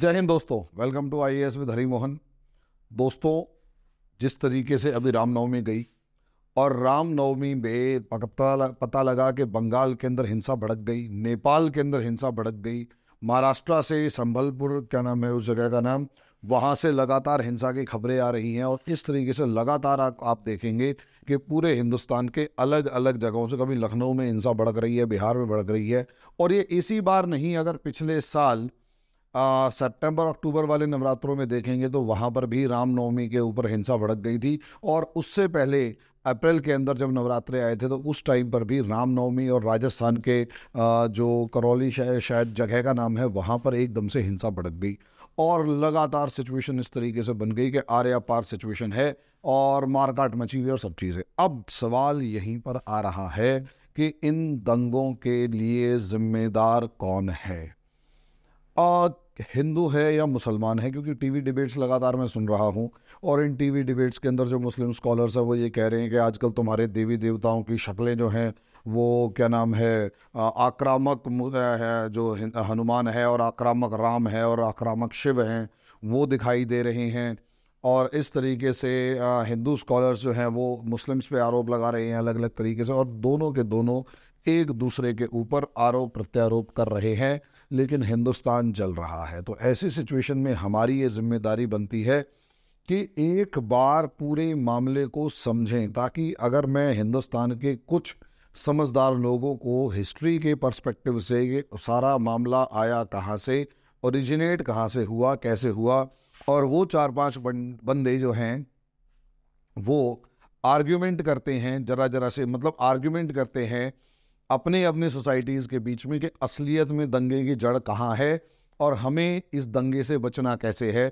जय हिंद दोस्तों welcome to I S with Hari Mohan दोस्तों जिस तरीके से अभी रामनवमी गई और रामनवमी में पता पता लगा कि बंगाल के अंदर हिंसा भड़क गई नेपाल के अंदर हिंसा भड़क गई महाराष्ट्र से संभलपुर क्या नाम है उस जगह का नाम वहाँ से लगातार हिंसा की खबरें आ रही हैं और इस तरीके से लगातार आ, आप देखेंगे कि पूरे हिंदुस्तान के अलग अलग जगहों से कभी लखनऊ में हिंसा भड़क रही है बिहार में भड़क रही है और ये इसी बार नहीं अगर पिछले साल सितंबर अक्टूबर वाले नवरात्रों में देखेंगे तो वहाँ पर भी रामनवमी के ऊपर हिंसा भड़क गई थी और उससे पहले अप्रैल के अंदर जब नवरात्रे आए थे तो उस टाइम पर भी रामनवमी और राजस्थान के जो करौली शायद जगह का नाम है वहाँ पर एकदम से हिंसा भड़क गई और लगातार सिचुएशन इस तरीके से बन गई कि आर्या पार सिचुएशन है और मारकाट मची हुई और सब चीज़ें अब सवाल यहीं पर आ रहा है कि इन दंगों के लिए जिम्मेदार कौन है हिंदू है या मुसलमान है क्योंकि टीवी डिबेट्स लगातार मैं सुन रहा हूँ और इन टीवी डिबेट्स के अंदर जो मुस्लिम स्कॉलर्स हैं वो ये कह रहे हैं कि आजकल तुम्हारे देवी देवताओं की शक्लें जो हैं वो क्या नाम है आक्रामक है जो हनुमान है और आक्रामक राम है और आक्रामक शिव हैं वो दिखाई दे रहे हैं और इस तरीके से हिंदू स्कॉलर्स जो हैं वो मुस्लिम्स पे आरोप लगा रहे हैं अलग अलग तरीके से और दोनों के दोनों एक दूसरे के ऊपर आरोप प्रत्यारोप कर रहे हैं लेकिन हिंदुस्तान जल रहा है तो ऐसी सिचुएशन में हमारी ये जिम्मेदारी बनती है कि एक बार पूरे मामले को समझें ताकि अगर मैं हिंदुस्तान के कुछ समझदार लोगों को हिस्ट्री के पर्सपेक्टिव से ये सारा मामला आया कहाँ से ओरिजिनेट कहाँ से हुआ कैसे हुआ और वो चार पांच बंदे जो हैं वो आर्ग्यूमेंट करते हैं जरा जरा से मतलब आर्ग्यूमेंट करते हैं अपने अपने सोसाइटीज़ के बीच में कि असलियत में दंगे की जड़ कहाँ है और हमें इस दंगे से बचना कैसे है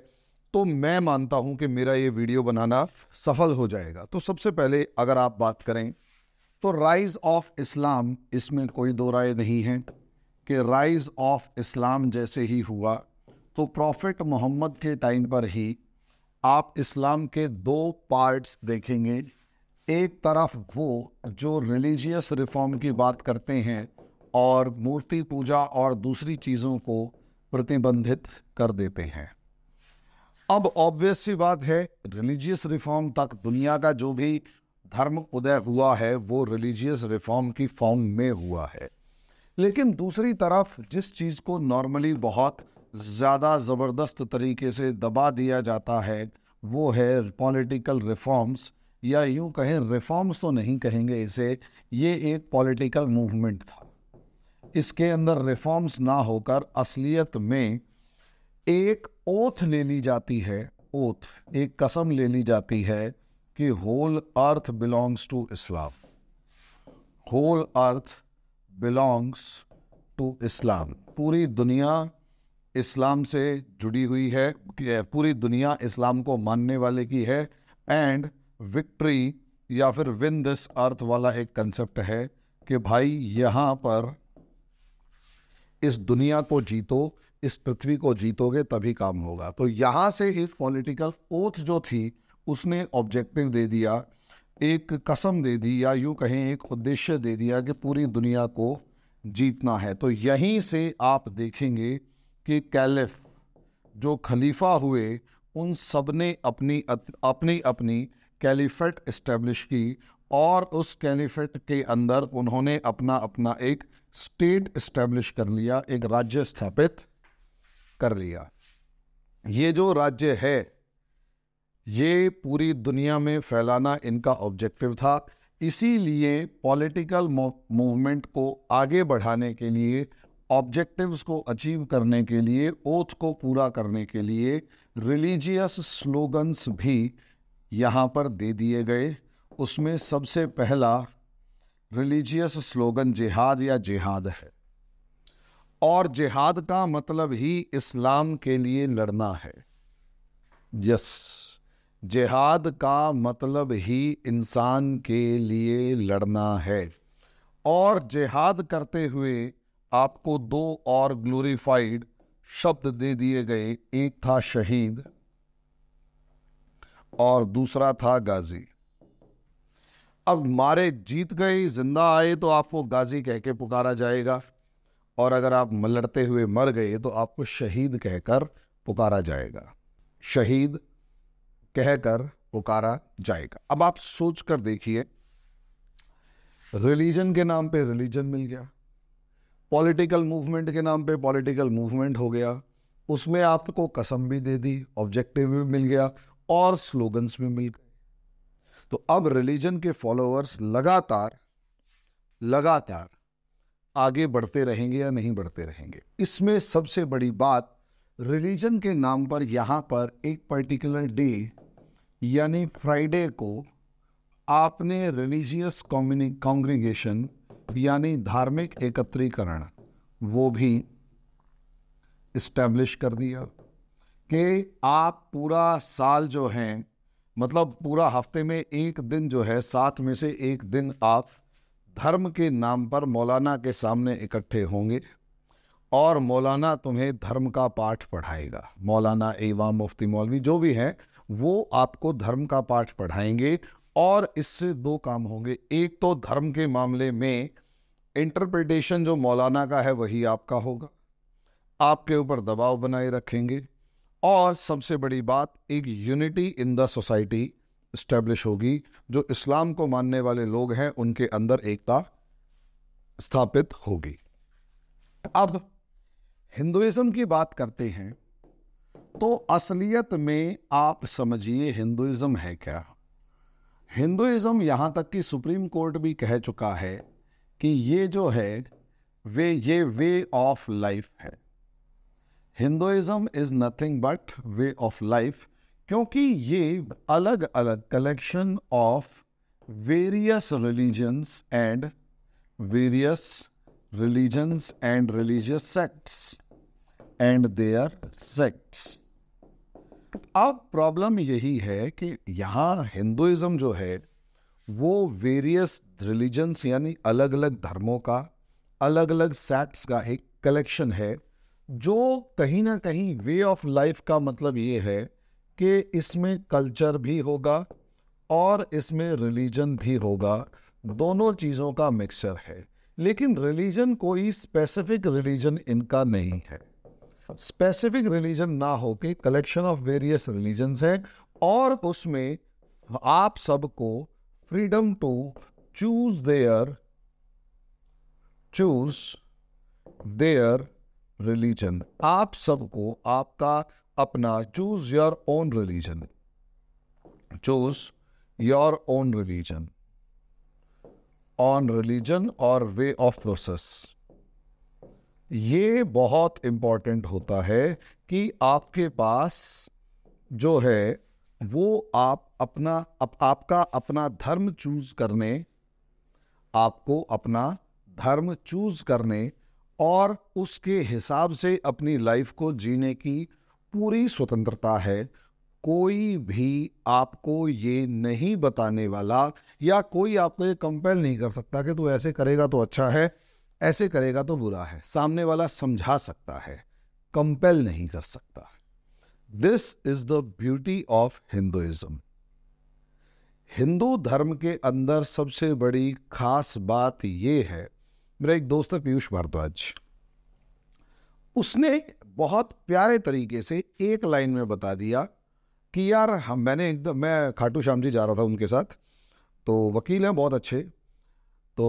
तो मैं मानता हूँ कि मेरा ये वीडियो बनाना सफल हो जाएगा तो सबसे पहले अगर आप बात करें तो राइज़ ऑफ इस्लाम इसमें कोई दो राय नहीं है कि राइज़ ऑफ इस्लाम जैसे ही हुआ तो प्रॉफिट मोहम्मद के टाइम पर ही आप इस्लाम के दो पार्ट्स देखेंगे एक तरफ वो जो रिलीजियस रिफॉर्म की बात करते हैं और मूर्ति पूजा और दूसरी चीज़ों को प्रतिबंधित कर देते हैं अब ऑब्वियस सी बात है रिलीजियस रिफॉर्म तक दुनिया का जो भी धर्म उदय हुआ है वो रिलीजियस रिफॉर्म की फॉर्म में हुआ है लेकिन दूसरी तरफ जिस चीज़ को नॉर्मली बहुत ज़्यादा ज़बरदस्त तरीके से दबा दिया जाता है वो है पॉलिटिकल रिफॉर्म्स या यूं कहें रिफॉर्म्स तो नहीं कहेंगे इसे ये एक पॉलिटिकल मूवमेंट था इसके अंदर रिफॉर्म्स ना होकर असलियत में एक ओथ ले ली जाती है ओथ एक कसम ले ली जाती है कि whole earth belongs to Islam whole earth belongs to Islam पूरी दुनिया इस्लाम से जुड़ी हुई है पूरी दुनिया इस्लाम को मानने वाले की है एंड विक्ट्री या फिर विन दिस अर्थ वाला एक कंसेप्ट है कि भाई यहाँ पर इस दुनिया को जीतो इस पृथ्वी को जीतोगे तभी काम होगा तो यहाँ से एक पॉलिटिकल ओथ जो थी उसने ऑब्जेक्टिव दे दिया एक कसम दे दी या यूँ कहें एक उद्देश्य दे दिया कि पूरी दुनिया को जीतना है तो यहीं से आप देखेंगे कि कैलिफ जो खलीफा हुए उन सब ने अपनी अपनी अपनी कैलिफेट इस्टेब्लिश की और उस कैलिफेट के अंदर उन्होंने अपना अपना एक स्टेट इस्टेब्लिश कर लिया एक राज्य स्थापित कर लिया ये जो राज्य है ये पूरी दुनिया में फैलाना इनका ऑब्जेक्टिव था इसीलिए पॉलिटिकल मूवमेंट को आगे बढ़ाने के लिए ऑब्जेक्टिव्स को अचीव करने के लिए ओथ को पूरा करने के लिए रिलीजियस स्लोगन्स भी यहाँ पर दे दिए गए उसमें सबसे पहला रिलीजियस स्लोगन जिहाद या जिहाद है और जिहाद का मतलब ही इस्लाम के लिए लड़ना है यस जिहाद का मतलब ही इंसान के लिए लड़ना है और जिहाद करते हुए आपको दो और ग्लोरीफाइड शब्द दे दिए गए एक था शहीद और दूसरा था गाजी अब मारे जीत गए जिंदा आए तो आपको गाजी कह के पुकारा जाएगा और अगर आप मलड़ते हुए मर गए तो आपको शहीद कहकर पुकारा जाएगा शहीद कहकर पुकारा जाएगा अब आप सोच कर देखिए रिलीजन के नाम पे रिलीजन मिल गया पॉलिटिकल मूवमेंट के नाम पे पॉलिटिकल मूवमेंट हो गया उसमें आपको कसम भी दे दी ऑब्जेक्टिव भी मिल गया और स्लोगन्स में मिल गए तो अब रिलीजन के फॉलोअर्स लगातार लगातार आगे बढ़ते रहेंगे या नहीं बढ़ते रहेंगे इसमें सबसे बड़ी बात रिलीजन के नाम पर यहाँ पर एक पर्टिकुलर डे यानी फ्राइडे को आपने रिलीजियस कॉन्ग्रीगेशन यानी धार्मिक एकत्रीकरण वो भी इस्टेब्लिश कर दिया कि आप पूरा साल जो हैं मतलब पूरा हफ्ते में एक दिन जो है सात में से एक दिन आप धर्म के नाम पर मौलाना के सामने इकट्ठे होंगे और मौलाना तुम्हें धर्म का पाठ पढ़ाएगा मौलाना एवा मुफ्ती मौलवी जो भी हैं वो आपको धर्म का पाठ पढ़ाएंगे और इससे दो काम होंगे एक तो धर्म के मामले में इंटरप्रिटेशन जो मौलाना का है वही आपका होगा आपके ऊपर दबाव बनाए रखेंगे और सबसे बड़ी बात एक unity in the society establish होगी जो इस्लाम को मानने वाले लोग हैं उनके अंदर एकता स्थापित होगी अब हिंदुज़म की बात करते हैं तो असलियत में आप समझिए हिंदुज़म है क्या हिंदुइज्म यहाँ तक कि सुप्रीम कोर्ट भी कह चुका है कि ये जो है वे ये वे ऑफ लाइफ है Hinduism is nothing but way of life क्योंकि ये अलग अलग collection of various religions and various religions and religious sects and their sects अब प्रॉब्लम यही है कि यहाँ हिंदुज़म जो है वो वेरियस रिलीजन्स यानी अलग अलग धर्मों का अलग अलग सेक्ट्स का एक कलेक्शन है जो कहीं ना कहीं वे ऑफ लाइफ का मतलब ये है कि इसमें कल्चर भी होगा और इसमें रिलीजन भी होगा दोनों चीज़ों का मिक्सचर है लेकिन रिलीजन कोई स्पेसिफिक रिलीजन इनका नहीं है स्पेसिफिक रिलीजन ना हो के कलेक्शन ऑफ वेरियस रिलीजन्स है और उसमें आप सबको freedom to choose their choose their religion आप सबको आपका अपना choose your own religion choose your own religion on religion और वे ऑफ प्रोसेस ये बहुत इम्पॉर्टेंट होता है कि आपके पास जो है वो आप अपना अप, आपका अपना धर्म चूज करने आपको अपना धर्म चूज करने और उसके हिसाब से अपनी लाइफ को जीने की पूरी स्वतंत्रता है कोई भी आपको ये नहीं बताने वाला या कोई आपको ये कंपेल नहीं कर सकता कि तू ऐसे करेगा तो अच्छा है ऐसे करेगा तो बुरा है सामने वाला समझा सकता है कंपेल नहीं कर सकता this is the beauty of Hinduism Hindu धर्म के अंदर सबसे बड़ी खास बात यह है मेरा एक दोस्त है पीयूष भारद्वाज उसने बहुत प्यारे तरीके से एक लाइन में बता दिया कि यार हम मैंने एकदम मैं खाटू श्याम जी जा रहा था उनके साथ तो वकील हैं बहुत अच्छे तो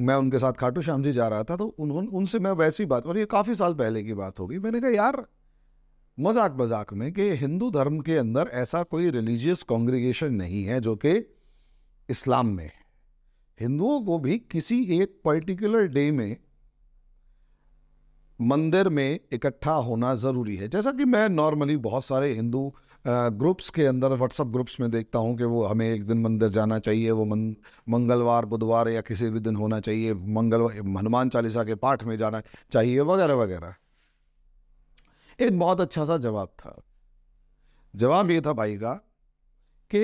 मैं उनके साथ खाटू श्याम जी जा रहा था तो उन्होंने उनसे मैं वैसी बात और ये काफ़ी साल पहले की बात होगी मैंने कहा यार मजाक मजाक में कि हिंदू धर्म के अंदर ऐसा कोई रिलीजियस कॉन्ग्रीगेशन नहीं है जो कि इस्लाम में हिंदुओं को भी किसी एक पर्टिकुलर डे में मंदिर में इकट्ठा होना ज़रूरी है जैसा कि मैं नॉर्मली बहुत सारे हिंदू ग्रुप्स के अंदर व्हाट्सअप ग्रुप्स में देखता हूँ कि वो हमें एक दिन मंदिर जाना चाहिए वो मन, मंगलवार बुधवार या किसी भी दिन होना चाहिए मंगलवार हनुमान चालीसा के पाठ में जाना चाहिए वगैरह वगैरह एक बहुत अच्छा सा जवाब था जवाब ये था भाई का के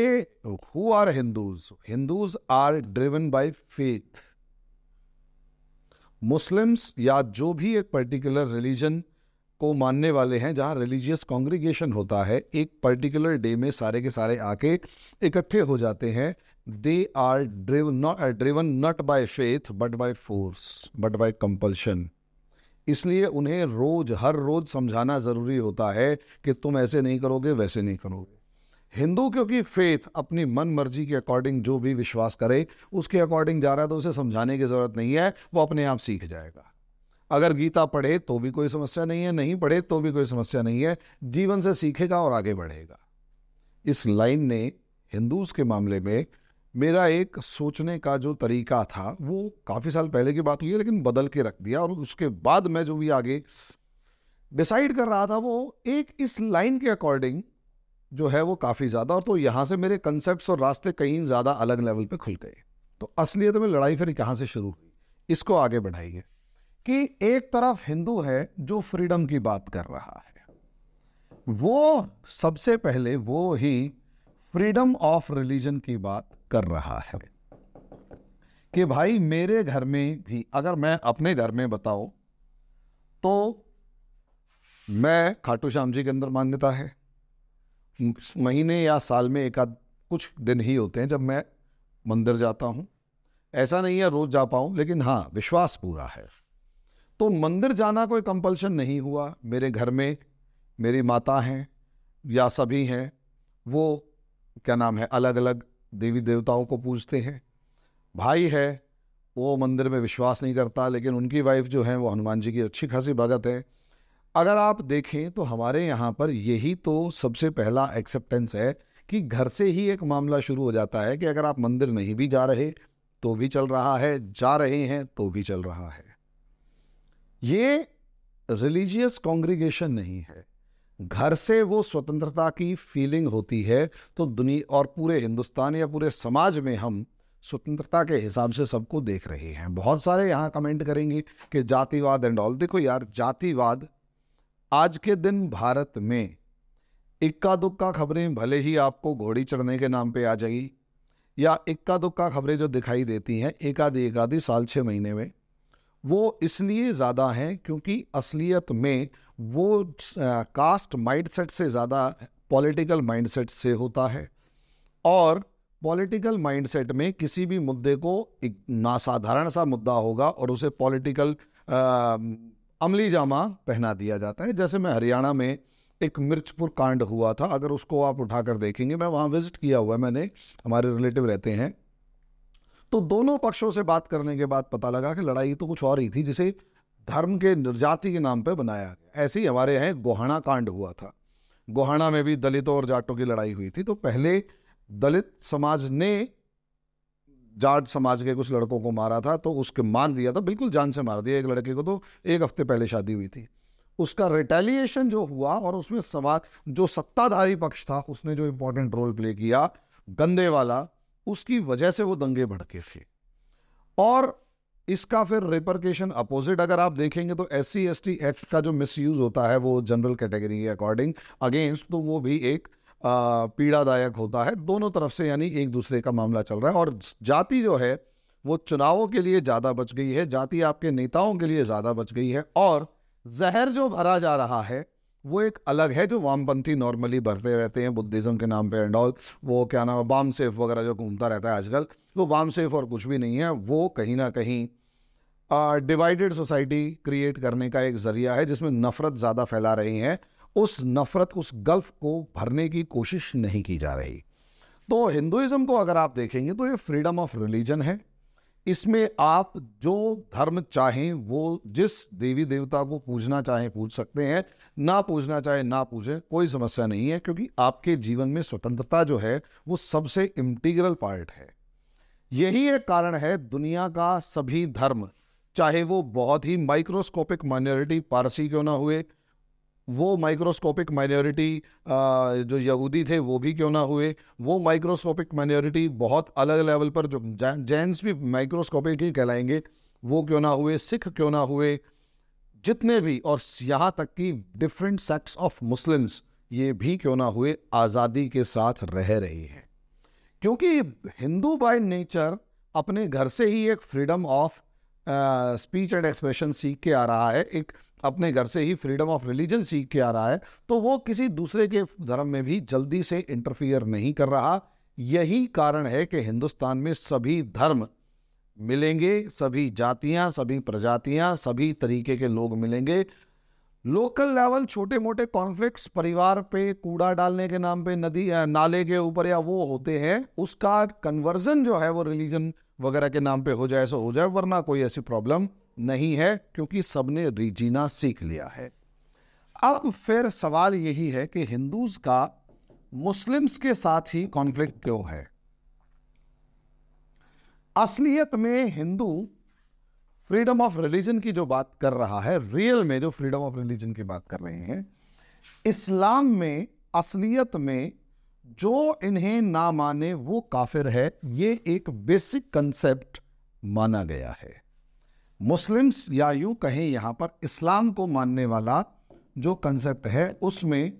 who are Hindus Hindus are driven by faith Muslims या जो भी एक पर्टिकुलर रिलीजन को मानने वाले हैं जहाँ रिलीजियस कॉन्ग्रीगेशन होता है एक पर्टिकुलर डे में सारे के सारे आके इकट्ठे हो जाते हैं they are drive not driven not by faith but by force but by compulsion इसलिए उन्हें रोज हर रोज समझाना ज़रूरी होता है कि तुम ऐसे नहीं करोगे वैसे नहीं करोगे हिंदू क्योंकि फेथ अपनी मन मर्जी के अकॉर्डिंग जो भी विश्वास करे उसके अकॉर्डिंग जा रहा है तो उसे समझाने की ज़रूरत नहीं है वो अपने आप सीख जाएगा अगर गीता पढ़े तो भी कोई समस्या नहीं है नहीं पढ़े तो भी कोई समस्या नहीं है जीवन से सीखेगा और आगे बढ़ेगा इस लाइन ने हिंदूज के मामले में मेरा एक सोचने का जो तरीका था वो काफ़ी साल पहले की बात हुई है लेकिन बदल के रख दिया और उसके बाद मैं जो भी आगे डिसाइड कर रहा था वो एक इस लाइन के अकॉर्डिंग जो है वो काफ़ी ज़्यादा और तो यहाँ से मेरे कंसेप्ट और रास्ते कहीं ज़्यादा अलग लेवल पर खुल गए तो असलियत में लड़ाई फिर यहाँ से शुरू हुई इसको आगे बढ़ाइए कि एक तरफ हिंदू है जो फ्रीडम की बात कर रहा है वो सबसे पहले वो ही फ्रीडम ऑफ रिलीजन की बात कर रहा है कि भाई मेरे घर में भी अगर मैं अपने घर में बताऊं तो मैं खाटू श्याम जी के अंदर मान्यता है महीने या साल में एक आध कुछ दिन ही होते हैं जब मैं मंदिर जाता हूँ ऐसा नहीं है रोज़ जा पाऊँ लेकिन हाँ विश्वास पूरा है तो मंदिर जाना कोई कंपल्शन नहीं हुआ मेरे घर में मेरी माता हैं या सभी हैं वो क्या नाम है अलग अलग देवी देवताओं को पूजते हैं भाई है वो मंदिर में विश्वास नहीं करता लेकिन उनकी वाइफ जो है वो हनुमान जी की अच्छी खासी भगत है अगर आप देखें तो हमारे यहाँ पर यही तो सबसे पहला एक्सेप्टेंस है कि घर से ही एक मामला शुरू हो जाता है कि अगर आप मंदिर नहीं भी जा रहे तो भी चल रहा है जा रहे हैं तो भी चल रहा है ये रिलीजियस कॉन्ग्रीगेशन नहीं है घर से वो स्वतंत्रता की फीलिंग होती है तो दुनिया और पूरे हिंदुस्तान या पूरे समाज में हम स्वतंत्रता के हिसाब से सबको देख रहे हैं बहुत सारे यहाँ कमेंट करेंगे कि जातिवाद एंड ऑल देखो यार जातिवाद आज के दिन भारत में इक्का दुक्का खबरें भले ही आपको घोड़ी चढ़ने के नाम पे आ जाएगी या इक्का दुक्का खबरें जो दिखाई देती हैं एक आधी एक आधी साल छः महीने में वो इसलिए ज़्यादा हैं क्योंकि असलियत में वो कास्ट माइंडसेट से ज़्यादा पॉलिटिकल माइंडसेट से होता है और पॉलिटिकल माइंडसेट में किसी भी मुद्दे को एक नासाधारण सा मुद्दा होगा और उसे पॉलिटिकल अमली जामा पहना दिया जाता है जैसे मैं हरियाणा में एक मिर्चपुर कांड हुआ था अगर उसको आप उठाकर देखेंगे मैं वहाँ विजिट किया हुआ है मैंने हमारे रिलेटिव रहते हैं तो दोनों पक्षों से बात करने के बाद पता लगा कि लड़ाई तो कुछ और ही थी जिसे धर्म के निर्जाति के नाम पर बनाया गया ऐसे ही हमारे यहाँ गोहाणा कांड हुआ था गोहाणा में भी दलितों और जाटों की लड़ाई हुई थी तो पहले दलित समाज ने जाट समाज के कुछ लड़कों को मारा था तो उसके मार दिया था बिल्कुल जान से मार दिया एक लड़के को तो एक हफ्ते पहले शादी हुई थी उसका रिटेलिएशन जो हुआ और उसमें समाज जो सत्ताधारी पक्ष था उसने जो इम्पोर्टेंट रोल प्ले किया गंदे वाला उसकी वजह से वो दंगे भड़के थे और इसका फिर रिपरकेशन अपोजिट अगर आप देखेंगे तो एस सी एक्ट का जो मिसयूज होता है वो जनरल कैटेगरी के अकॉर्डिंग अगेंस्ट तो वो भी एक पीड़ादायक होता है दोनों तरफ से यानी एक दूसरे का मामला चल रहा है और जाति जो है वो चुनावों के लिए ज़्यादा बच गई है जाति आपके नेताओं के लिए ज़्यादा बच गई है और जहर जो भरा जा रहा है वो एक अलग है जो वामपंथी नॉर्मली भरते रहते हैं बुद्धिज़्म के नाम पे एंड ऑल वो क्या नाम है बाम सेफ वगैरह जो घूमता रहता है आजकल वो बाम सेफ और कुछ भी नहीं है वो कहीं ना कहीं डिवाइडेड सोसाइटी क्रिएट करने का एक जरिया है जिसमें नफ़रत ज़्यादा फैला रही हैं उस नफ़रत उस गल्फ को भरने की कोशिश नहीं की जा रही तो हिंदुइज्म को अगर आप देखेंगे तो ये फ्रीडम ऑफ रिलीजन है इसमें आप जो धर्म चाहें वो जिस देवी देवता को पूजना चाहें पूज सकते हैं ना पूजना चाहे ना पूजें कोई समस्या नहीं है क्योंकि आपके जीवन में स्वतंत्रता जो है वो सबसे इंटीग्रल पार्ट है यही एक कारण है दुनिया का सभी धर्म चाहे वो बहुत ही माइक्रोस्कोपिक माइनॉरिटी पारसी क्यों ना हुए वो माइक्रोस्कोपिक माइनॉरिटी जो यहूदी थे वो भी क्यों ना हुए वो माइक्रोस्कोपिक माइनॉरिटी बहुत अलग लेवल पर जो जैंस भी माइक्रोस्कोपिक ही कहलाएंगे वो क्यों ना हुए सिख क्यों ना हुए जितने भी और यहाँ तक कि डिफरेंट सेक्ट्स ऑफ मुस्लिम्स ये भी क्यों ना हुए आज़ादी के साथ रह रही हैं क्योंकि हिंदू बाय नेचर अपने घर से ही एक freedom of speech and expression सीख के आ रहा है एक अपने घर से ही फ्रीडम ऑफ रिलीजन सीख के आ रहा है तो वो किसी दूसरे के धर्म में भी जल्दी से इंटरफियर नहीं कर रहा यही कारण है कि हिंदुस्तान में सभी धर्म मिलेंगे सभी जातियां सभी प्रजातियां सभी तरीके के लोग मिलेंगे लोकल लेवल छोटे मोटे कॉन्फ्लिक्ट परिवार पे कूड़ा डालने के नाम पे नदी नाले के ऊपर या वो होते हैं उसका कन्वर्जन जो है वो रिलीजन वगैरह के नाम पे हो जाए सो हो जाए वरना कोई ऐसी प्रॉब्लम नहीं है क्योंकि सबने रीजीना सीख लिया है अब फिर सवाल यही है कि हिंदूज का मुस्लिम्स के साथ ही कॉन्फ्लिक्ट क्यों है असलियत में हिंदू फ्रीडम ऑफ रिलीजन की जो बात कर रहा है रियल में जो फ्रीडम ऑफ रिलीजन की बात कर रहे हैं इस्लाम में असलियत में जो इन्हें ना माने वो काफिर है ये एक बेसिक कंसेप्ट माना गया है मुस्लिम्स या यूँ कहें यहाँ पर इस्लाम को मानने वाला जो कंसेप्ट है उसमें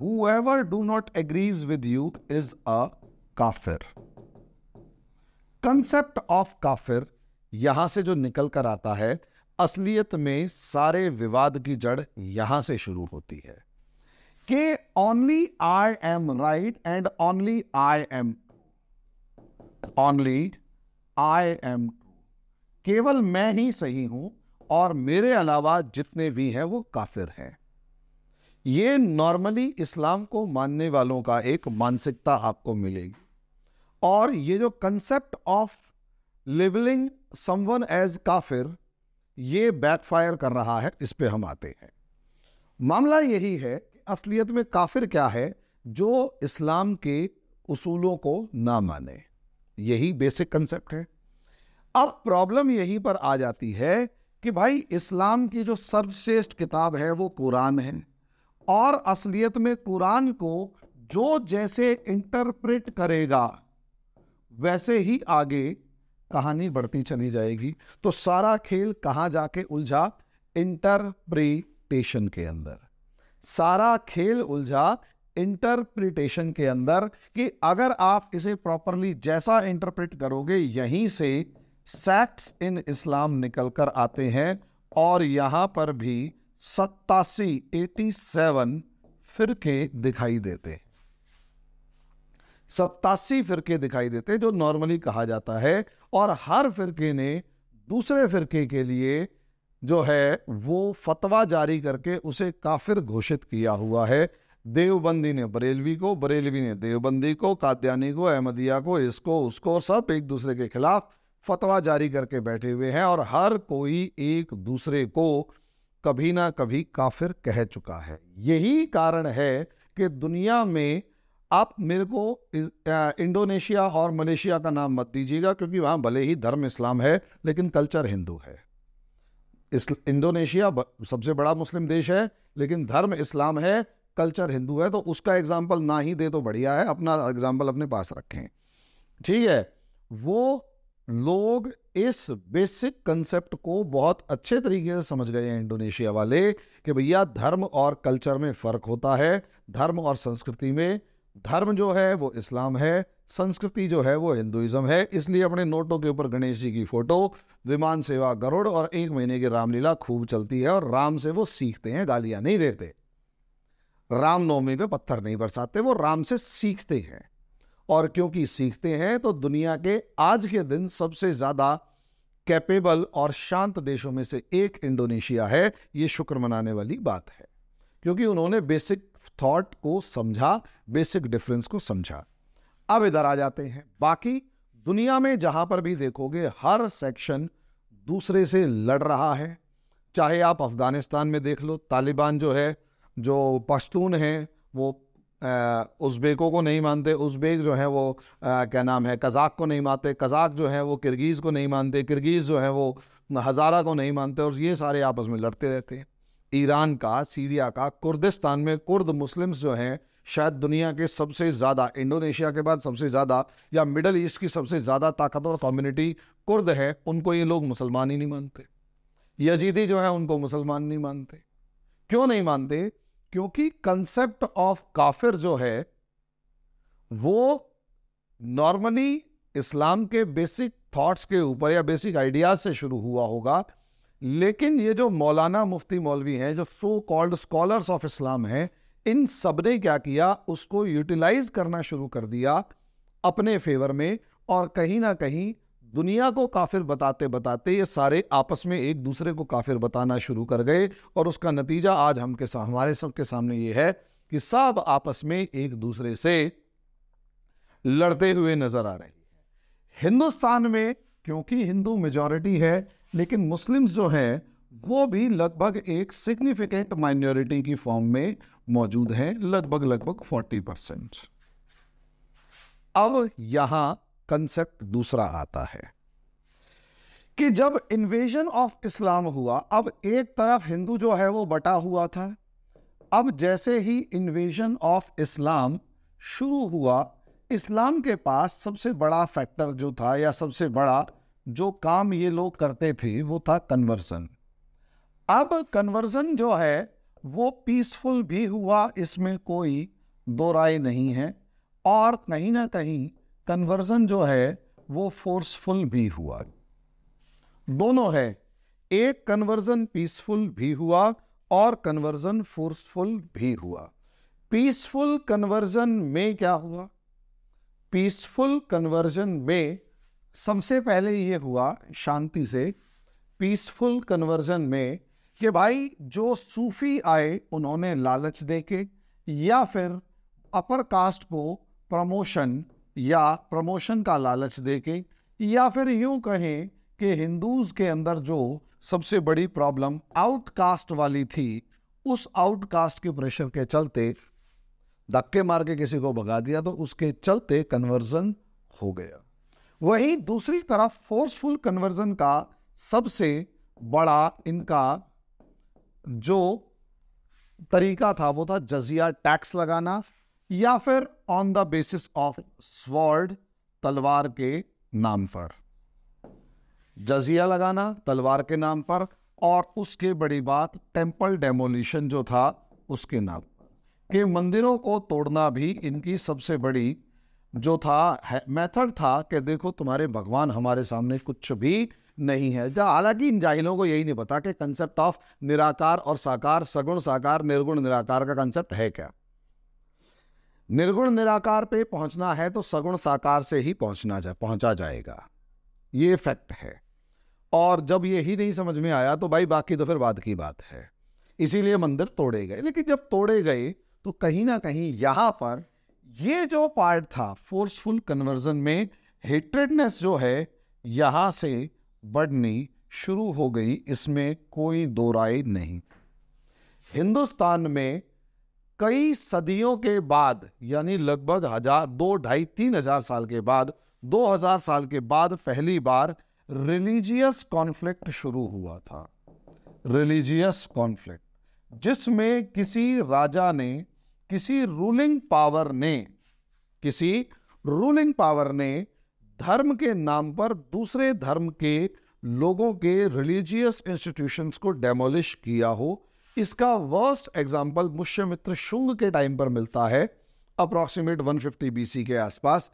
whoever do not agrees with you is a काफिर कंसेप्ट ऑफ काफिर यहाँ से जो निकल कर आता है असलियत में सारे विवाद की जड़ यहाँ से शुरू होती है कि only I am right and only I am only I am केवल मैं ही सही हूं और मेरे अलावा जितने भी हैं वो काफिर हैं ये नॉर्मली इस्लाम को मानने वालों का एक मानसिकता आपको मिलेगी और ये जो concept of labelling someone as काफिर ये बैकफायर कर रहा है इस पर हम आते हैं मामला यही है कि असलियत में काफिर क्या है जो इस्लाम के उसूलों को ना माने यही बेसिक कंसेप्ट है अब प्रॉब्लम यहीं पर आ जाती है कि भाई इस्लाम की जो सर्वश्रेष्ठ किताब है वो कुरान है और असलियत में कुरान को जो जैसे इंटरप्रेट करेगा वैसे ही आगे कहानी बढ़ती चली जाएगी तो सारा खेल कहाँ जाके उलझा इंटरप्रिटेशन के अंदर सारा खेल उलझा इंटरप्रिटेशन के अंदर कि अगर आप इसे प्रॉपरली जैसा इंटरप्रेट करोगे यहीं से सेक्ट्स इन इस्लाम निकल कर आते हैं और यहाँ पर भी सत्तासी एटी सेवन फिरके दिखाई देते सत्तासी फिरके दिखाई देते जो नॉर्मली कहा जाता है और हर फिरके ने दूसरे फिरके के लिए जो है वो फतवा जारी करके उसे काफिर घोषित किया हुआ है देवबंदी ने बरेलवी को बरेलवी ने देवबंदी को कादयानी को अहमदिया को इसको उसको सब एक दूसरे के खिलाफ फतवा जारी करके बैठे हुए हैं और हर कोई एक दूसरे को कभी ना कभी काफिर कह चुका है यही कारण है कि दुनिया में आप मेरे को इंडोनेशिया और मलेशिया का नाम मत दीजिएगा क्योंकि वहाँ भले ही धर्म इस्लाम है लेकिन कल्चर हिंदू है इस इंडोनेशिया सबसे बड़ा मुस्लिम देश है लेकिन धर्म इस्लाम है कल्चर हिंदू है तो उसका एग्जाम्पल ना ही दे तो बढ़िया है अपना एग्जाम्पल अपने पास रखें ठीक है वो लोग इस बेसिक कंसेप्ट को बहुत अच्छे तरीके से समझ गए हैं इंडोनेशिया वाले कि भैया धर्म और कल्चर में फ़र्क होता है धर्म और संस्कृति में धर्म जो है वो इस्लाम है संस्कृति जो है वो हिंदुइज़्म है इसलिए अपने नोटों के ऊपर गणेश जी की फ़ोटो विमान सेवा गरुड़ और एक महीने की रामलीला खूब चलती है और राम से वो सीखते हैं गालियाँ नहीं देते रामनवमी पे पत्थर नहीं बरसाते वो राम से सीखते हैं और क्योंकि सीखते हैं तो दुनिया के आज के दिन सबसे ज़्यादा कैपेबल और शांत देशों में से एक इंडोनेशिया है ये शुक्र मनाने वाली बात है क्योंकि उन्होंने बेसिक थॉट को समझा बेसिक डिफरेंस को समझा अब इधर आ जाते हैं बाकी दुनिया में जहां पर भी देखोगे हर सेक्शन दूसरे से लड़ रहा है चाहे आप अफ़गानिस्तान में देख लो तालिबान जो है जो पश्तून हैं वो उज़्बेकों को नहीं मानते उज़्बेक जो है वो आ, क्या नाम है कज़ाक को नहीं मानते कज़ाक जो है वो किर्गीज़ को नहीं मानते किर्गीज़ जो है वो हज़ारा को नहीं मानते और ये सारे आपस में लड़ते रहते हैं ईरान का सीरिया का कुर्दिस्तान में कुर्द मुस्लिम्स जो हैं शायद दुनिया के सबसे ज़्यादा इंडोनेशिया के बाद सबसे ज़्यादा या मिडल ईस्ट की सबसे ज़्यादा ताकतवर कम्युनिटी कुर्द है उनको ये लोग मुसलमान ही नहीं मानते यजीदी जो है उनको मुसलमान नहीं मानते क्यों नहीं मानते क्योंकि कंसेप्ट ऑफ काफिर जो है वो नॉर्मली इस्लाम के बेसिक थॉट्स के ऊपर या बेसिक आइडियाज से शुरू हुआ होगा लेकिन ये जो मौलाना मुफ्ती मौलवी हैं जो so called scholars of Islam हैं इन सब ने क्या किया उसको यूटिलाइज करना शुरू कर दिया अपने फेवर में और कहीं ना कहीं दुनिया को काफिर बताते बताते ये सारे आपस में एक दूसरे को काफिर बताना शुरू कर गए और उसका नतीजा आज हम के सा, हमारे सब के सामने ये है कि सब आपस में एक दूसरे से लड़ते हुए नज़र आ रहे हैं हिंदुस्तान में क्योंकि हिंदू मेजॉरिटी है लेकिन मुस्लिम्स जो हैं वो भी लगभग एक सिग्निफिकेंट माइनॉरिटी की फॉर्म में मौजूद हैं लगभग लगभग 40 परसेंट अब यहां कंसेप्ट दूसरा आता है कि जब इन्वेजन ऑफ इस्लाम हुआ अब एक तरफ हिंदू जो है वो बटा हुआ था अब जैसे ही इन्वेजन ऑफ इस्लाम शुरू हुआ इस्लाम के पास सबसे बड़ा फैक्टर जो था या सबसे बड़ा जो काम ये लोग करते थे वो था कन्वर्जन अब कन्वर्जन जो है वो पीसफुल भी हुआ इसमें कोई दो राय नहीं है और कहीं ना कहीं कन्वर्जन जो है वो फोर्सफुल भी हुआ दोनों है एक कन्वर्जन पीसफुल भी हुआ और कन्वर्जन फोर्सफुल भी हुआ पीसफुल कन्वर्जन में क्या हुआ पीसफुल कन्वर्जन में सबसे पहले ये हुआ शांति से पीसफुल कन्वर्जन में कि भाई जो सूफी आए उन्होंने लालच देके या फिर अपर कास्ट को प्रमोशन या प्रमोशन का लालच देके या फिर यूं कहें कि हिंदूज़ के अंदर जो सबसे बड़ी प्रॉब्लम आउटकास्ट वाली थी उस आउटकास्ट के प्रेशर के चलते धक्के मार के किसी को भगा दिया तो उसके चलते कन्वर्जन हो गया वहीं दूसरी तरफ फोर्सफुल कन्वर्जन का सबसे बड़ा इनका जो तरीका था वो था जजिया टैक्स लगाना या फिर on the basis of sword तलवार के नाम पर जजिया लगाना तलवार के नाम पर और उसके बड़ी बात टेम्पल डेमोलिशन जो था उसके नाम के कि मंदिरों को तोड़ना भी इनकी सबसे बड़ी जो था मेथड था कि देखो तुम्हारे भगवान हमारे सामने कुछ भी नहीं है जहाँ हालांकि इन जाहिलों को यही नहीं पता कि कंसेप्ट ऑफ निराकार और साकार सगुण साकार निर्गुण निराकार का कंसेप्ट है क्या निर्गुण निराकार पे पहुंचना है तो सगुण साकार से ही पहुंचना जा पहुंचा जाएगा ये फैक्ट है और जब ये ही नहीं समझ में आया तो भाई बाकी तो फिर बाद की बात है इसीलिए मंदिर तोड़े गए लेकिन जब तोड़े गए तो कहीं ना कहीं यहाँ पर ये जो पार्ट था फोर्सफुल कन्वर्जन में हेट्रेडनेस जो है यहाँ से बढ़नी शुरू हो गई इसमें कोई दो राय नहीं हिंदुस्तान में कई सदियों के बाद यानी लगभग हजार दो ढाई तीन हजार साल के बाद दो हजार साल के बाद पहली बार रिलीजियस कॉन्फ्लिक्ट शुरू हुआ था रिलीजियस कॉन्फ्लिक्ट जिसमें किसी राजा ने किसी रूलिंग पावर ने किसी रूलिंग पावर ने धर्म के नाम पर दूसरे धर्म के लोगों के रिलीजियस इंस्टीट्यूशंस को डेमोलिश किया हो इसका वर्स्ट एग्जाम्पल मुश्यमित्र शुंग के टाइम पर मिलता है अप्रॉक्सीमेट 150 बीसी के आसपास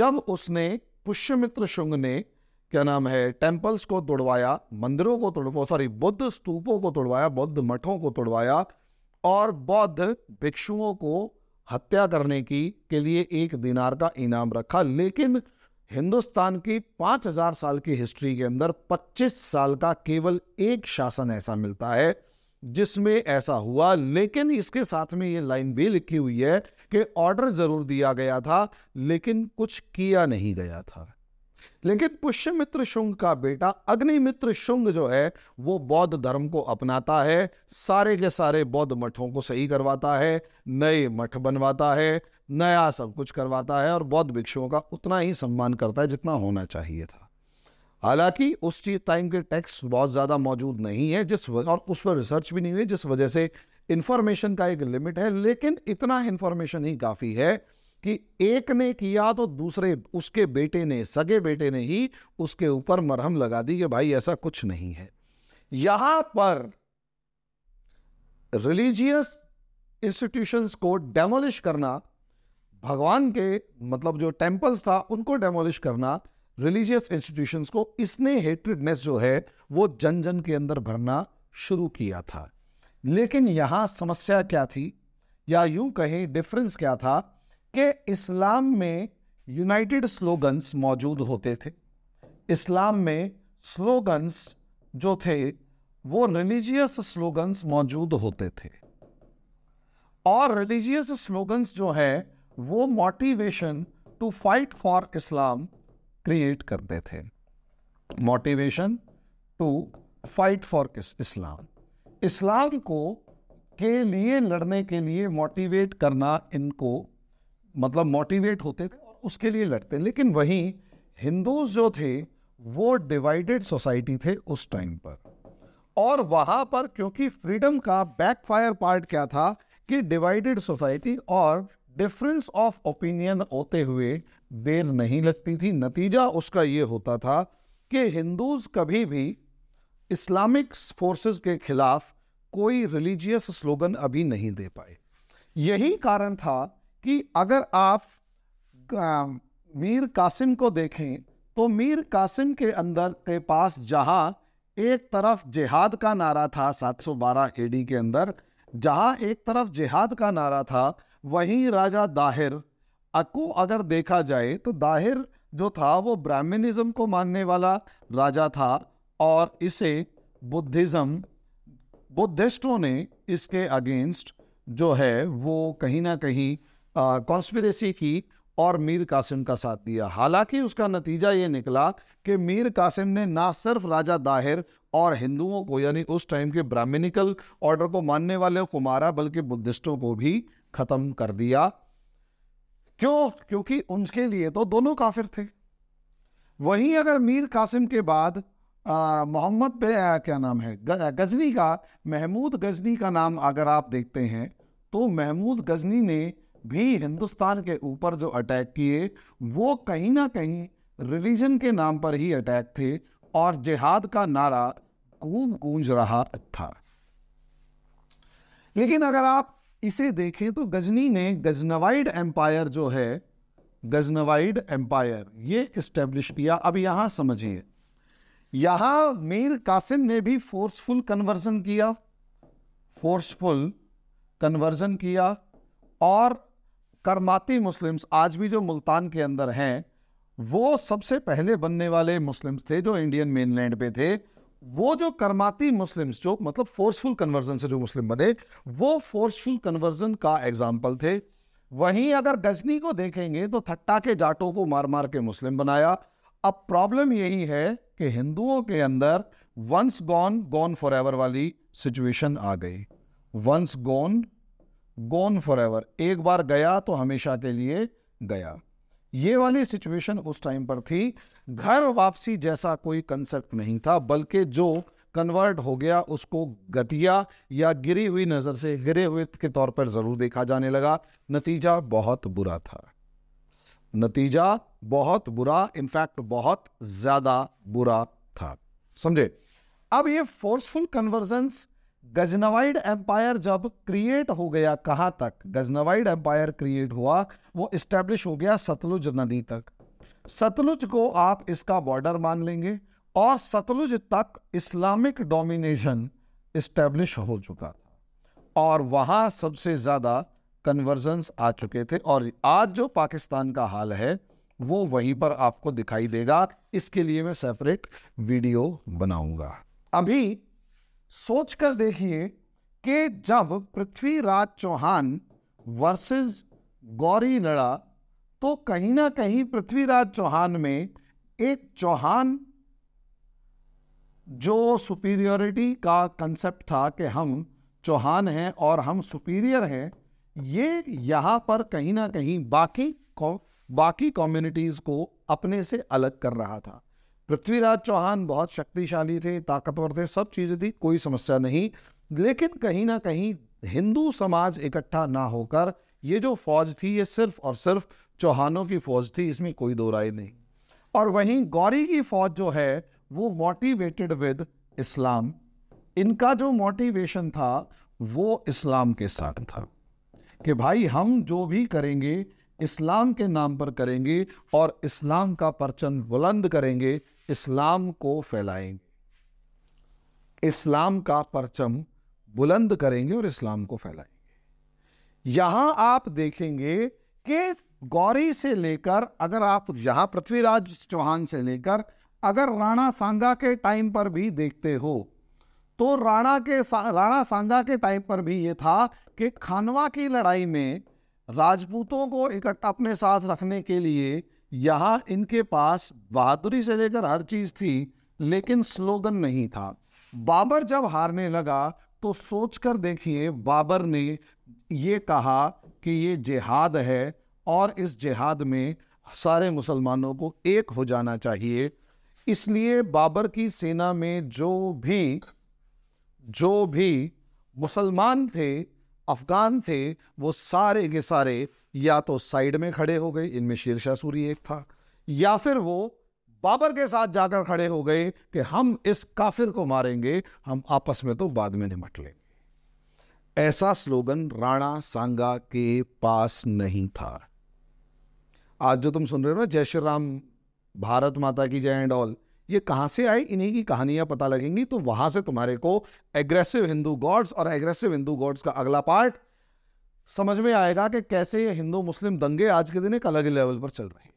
जब उसने पुष्यमित्र शुंग ने क्या नाम है टेम्पल्स को तोड़वाया मंदिरों को तोड़वा सॉरी बुद्ध स्तूपों को तोड़वाया बौद्ध मठों को तोड़वाया और बौद्ध भिक्षुओं को हत्या करने की के लिए एक दिनार का इनाम रखा लेकिन हिंदुस्तान की 5000 साल की हिस्ट्री के अंदर 25 साल का केवल एक शासन ऐसा मिलता है जिसमें ऐसा हुआ लेकिन इसके साथ में ये लाइन भी लिखी हुई है कि ऑर्डर जरूर दिया गया था लेकिन कुछ किया नहीं गया था लेकिन पुष्यमित्र शुंग का बेटा अग्निमित्र शुंग जो है वो बौद्ध धर्म को अपनाता है सारे के सारे बौद्ध मठों को सही करवाता है नए मठ बनवाता है नया सब कुछ करवाता है और बौद्ध भिक्षुओं का उतना ही सम्मान करता है जितना होना चाहिए था हालांकि उस टाइम के टेक्स्ट बहुत ज़्यादा मौजूद नहीं है जिस और उस पर रिसर्च भी नहीं हुई जिस वजह से इंफॉर्मेशन का एक लिमिट है लेकिन इतना इंफॉर्मेशन ही काफ़ी है कि एक ने किया तो दूसरे उसके बेटे ने सगे बेटे ने ही उसके ऊपर मरहम लगा दी कि भाई ऐसा कुछ नहीं है यहां पर रिलीजियस इंस्टीट्यूशंस को डेमोलिश करना भगवान के मतलब जो टेम्पल्स था उनको डेमोलिश करना रिलीजियस इंस्टीट्यूशन को इसने हेट्रिडनेस जो है वो जन जन के अंदर भरना शुरू किया था लेकिन यहाँ समस्या क्या थी या यूं कहें डिफरेंस क्या था कि इस्लाम में यूनाइटेड स्लोगन्स मौजूद होते थे इस्लाम में स्लोगन्स जो थे वो रिलीजियस स्लोगन्स मौजूद होते थे और रिलीजियस स्लोगन्स जो है वो motivation to fight for Islam create करते थे motivation to fight for Islam Islam को के लिए लड़ने के लिए मोटिवेट करना इनको मतलब मोटिवेट होते थे और उसके लिए लड़ते लेकिन वहीं हिंदूज जो थे वो डिवाइडेड सोसाइटी थे उस टाइम पर और वहाँ पर क्योंकि फ्रीडम का बैकफायर पार्ट क्या था कि डिवाइडेड सोसाइटी और डिफरेंस ऑफ ओपिनियन होते हुए देर नहीं लगती थी नतीजा उसका ये होता था कि हिंदूज कभी भी इस्लामिक फोर्सेस के खिलाफ कोई रिलीजियस स्लोगन अभी नहीं दे पाए यही कारण था कि अगर आप मीर कासिम को देखें तो मीर कासिम के अंदर के पास जहां एक तरफ जिहाद का नारा था 712 एडी के अंदर जहां एक तरफ जिहाद का नारा था वहीं राजा दाहिर को अगर देखा जाए तो दाहिर जो था वो ब्राह्मणिज्म को मानने वाला राजा था और इसे बुद्धिज़्म बुद्धिस्टों ने इसके अगेंस्ट जो है वो कहीं ना कहीं कॉन्स्पिरेसी की और मीर कासिम का साथ दिया हालांकि उसका नतीजा ये निकला कि मीर कासिम ने ना सिर्फ राजा दाहिर और हिंदुओं को यानी उस टाइम के ब्राह्मणिकल ऑर्डर को मानने वाले कुमारा बल्कि बुद्धिस्टों को भी ख़त्म कर दिया क्यों क्योंकि उनके लिए तो दोनों काफिर थे वहीं अगर मीर कासिम के बाद मोहम्मद क्या नाम है गजनी का महमूद गजनी का नाम अगर आप देखते हैं तो महमूद गजनी ने भी हिंदुस्तान के ऊपर जो अटैक किए वो कहीं ना कहीं रिलीजन के नाम पर ही अटैक थे और जिहाद का नारा गूंज गूंज रहा था लेकिन अगर आप इसे देखें तो गजनी ने गजनवाइड एम्पायर जो है गजनवाइड एम्पायर ये इस्टेब्लिश किया अब यहाँ समझिए यहाँ मीर कासिम ने भी फोर्सफुल कन्वर्जन किया फोर्सफुल कन्वर्जन किया और करमाती मुस्लिम्स आज भी जो मुल्तान के अंदर हैं वो सबसे पहले बनने वाले मुस्लिम्स थे जो इंडियन मेनलैंड पे थे वो जो कर्माती मुस्लिम जो मतलब फोर्सफुल कन्वर्जन से जो मुस्लिम बने वो फोर्सफुल कन्वर्जन का एग्जाम्पल थे वहीं अगर गजनी को देखेंगे तो थट्टा के जाटों को मार मार के मुस्लिम बनाया अब प्रॉब्लम यही है कि हिंदुओं के अंदर once gone gone forever वाली सिचुएशन आ गई once gone gone forever एक बार गया तो हमेशा के लिए गया ये वाली सिचुएशन उस टाइम पर थी घर वापसी जैसा कोई कंसेप्ट नहीं था बल्कि जो कन्वर्ट हो गया उसको घटिया या गिरी हुई नज़र से गिरे हुए के तौर पर ज़रूर देखा जाने लगा नतीजा बहुत बुरा था नतीजा बहुत बुरा इनफैक्ट बहुत ज़्यादा बुरा था समझे अब ये फोर्सफुल कन्वर्जेंस गजनवाइड एम्पायर जब क्रिएट हो गया कहाँ तक गजनवाइड एम्पायर क्रिएट हुआ वो इस्टेब्लिश हो गया सतलुज नदी तक सतलुज को आप इसका बॉर्डर मान लेंगे और सतलुज तक इस्लामिक डोमिनेशन इस्टेब्लिश हो चुका था और वहाँ सबसे ज़्यादा कन्वर्जन्स आ चुके थे और आज जो पाकिस्तान का हाल है वो वहीं पर आपको दिखाई देगा इसके लिए मैं सेपरेट वीडियो बनाऊंगा अभी सोच कर देखिए कि जब पृथ्वीराज चौहान वर्सेस गौरी लड़ा तो कहीं ना कहीं पृथ्वीराज चौहान में एक चौहान जो सुपीरियरिटी का कंसेप्ट था कि हम चौहान हैं और हम सुपीरियर हैं ये यहाँ पर कहीं ना कहीं बाकी कौ, बाकी कम्युनिटीज़ को अपने से अलग कर रहा था पृथ्वीराज चौहान बहुत शक्तिशाली थे ताकतवर थे सब चीज़ें थी कोई समस्या नहीं लेकिन कहीं ना कहीं हिंदू समाज इकट्ठा ना होकर ये जो फौज थी ये सिर्फ और सिर्फ चौहानों की फौज थी इसमें कोई दो राय नहीं और वहीं गौरी की फौज जो है वो मोटिवेटेड विद इस्लाम इनका जो मोटिवेशन था वो इस्लाम के साथ था कि भाई हम जो भी करेंगे इस्लाम के नाम पर करेंगे और इस्लाम का परचम बुलंद करेंगे इस्लाम को फैलाएंगे इस्लाम का परचम बुलंद करेंगे और इस्लाम को फैलाएंगे यहां आप देखेंगे कि गौरी से लेकर अगर आप यहाँ पृथ्वीराज चौहान से लेकर अगर राणा सांगा के टाइम पर भी देखते हो तो राणा के राणा सांगा के टाइम पर भी ये था कि खानवा की लड़ाई में राजपूतों को इकट्ठा अपने साथ रखने के लिए यहाँ इनके पास बहादुरी से लेकर हर चीज़ थी लेकिन स्लोगन नहीं था बाबर जब हारने लगा तो सोच कर देखिए बाबर ने ये कहा कि ये जिहाद है और इस जिहाद में सारे मुसलमानों को एक हो जाना चाहिए इसलिए बाबर की सेना में जो भी जो भी मुसलमान थे अफ़गान थे वो सारे के सारे या तो साइड में खड़े हो गए इनमें शेरशाह सूरी एक था या फिर वो बाबर के साथ जाकर खड़े हो गए कि हम इस काफिर को मारेंगे हम आपस में तो बाद में निमट लेंगे ऐसा स्लोगन राणा सांगा के पास नहीं था आज जो तुम सुन रहे हो ना जय श्री राम भारत माता की जय एंड ऑल ये कहाँ से आए इन्हीं की कहानियां पता लगेंगी तो वहां से तुम्हारे को एग्रेसिव हिंदू गॉड्स और एग्रेसिव हिंदू गॉड्स का अगला पार्ट समझ में आएगा कि कैसे ये हिंदू मुस्लिम दंगे आज के दिन एक अलग लेवल पर चल रहे हैं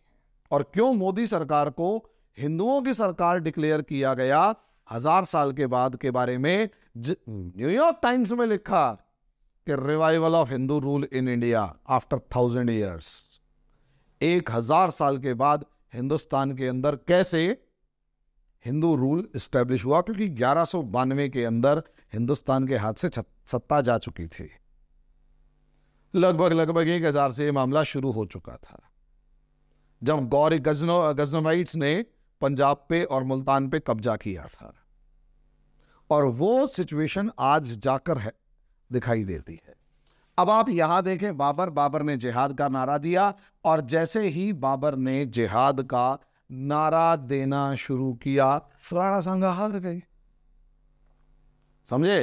और क्यों मोदी सरकार को हिंदुओं की सरकार डिक्लेयर किया गया हजार साल के बाद के बारे में न्यूयॉर्क टाइम्स में लिखा कि revival of Hindu rule in India after thousand years एक हजार साल के बाद हिंदुस्तान के अंदर कैसे हिंदू रूल इस्टेब्लिश हुआ क्योंकि ग्यारह के अंदर हिंदुस्तान के हाथ से सत्ता जा चुकी थी लगभग लगभग एक हजार से यह मामला शुरू हो चुका था जब गौरी गजनो गजनोवाइट्स ने पंजाब पे और मुल्तान पे कब्जा किया था और वो सिचुएशन आज जाकर है दिखाई देती है अब आप यहां देखें बाबर बाबर ने जिहाद का नारा दिया और जैसे ही बाबर ने जिहाद का नारा देना शुरू किया फलाड़ा संघा हार गए समझे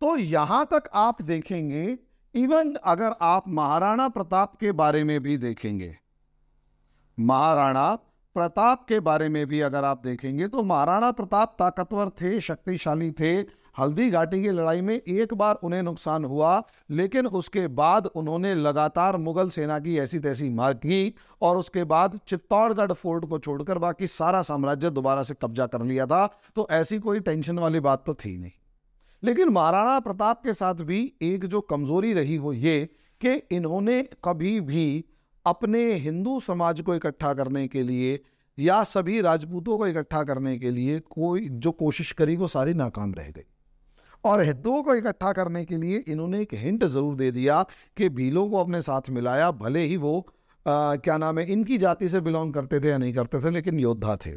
तो यहां तक आप देखेंगे इवन अगर आप महाराणा प्रताप के बारे में भी देखेंगे महाराणा प्रताप के बारे में भी अगर आप देखेंगे तो महाराणा प्रताप ताकतवर थे शक्तिशाली थे हल्दी घाटी की लड़ाई में एक बार उन्हें नुकसान हुआ लेकिन उसके बाद उन्होंने लगातार मुगल सेना की ऐसी तैसी मार की और उसके बाद चित्तौड़गढ़ फोर्ट को छोड़कर बाकी सारा साम्राज्य दोबारा से कब्जा कर लिया था तो ऐसी कोई टेंशन वाली बात तो थी नहीं लेकिन महाराणा प्रताप के साथ भी एक जो कमजोरी रही वो ये कि इन्होंने कभी भी अपने हिंदू समाज को इकट्ठा करने के लिए या सभी राजपूतों को इकट्ठा करने के लिए कोई जो कोशिश करी वो सारी नाकाम रह गई और हिंदुओं को इकट्ठा करने के लिए इन्होंने एक हिंट ज़रूर दे दिया कि भीलों को अपने साथ मिलाया भले ही वो आ, क्या नाम है इनकी जाति से बिलोंग करते थे या नहीं करते थे लेकिन योद्धा थे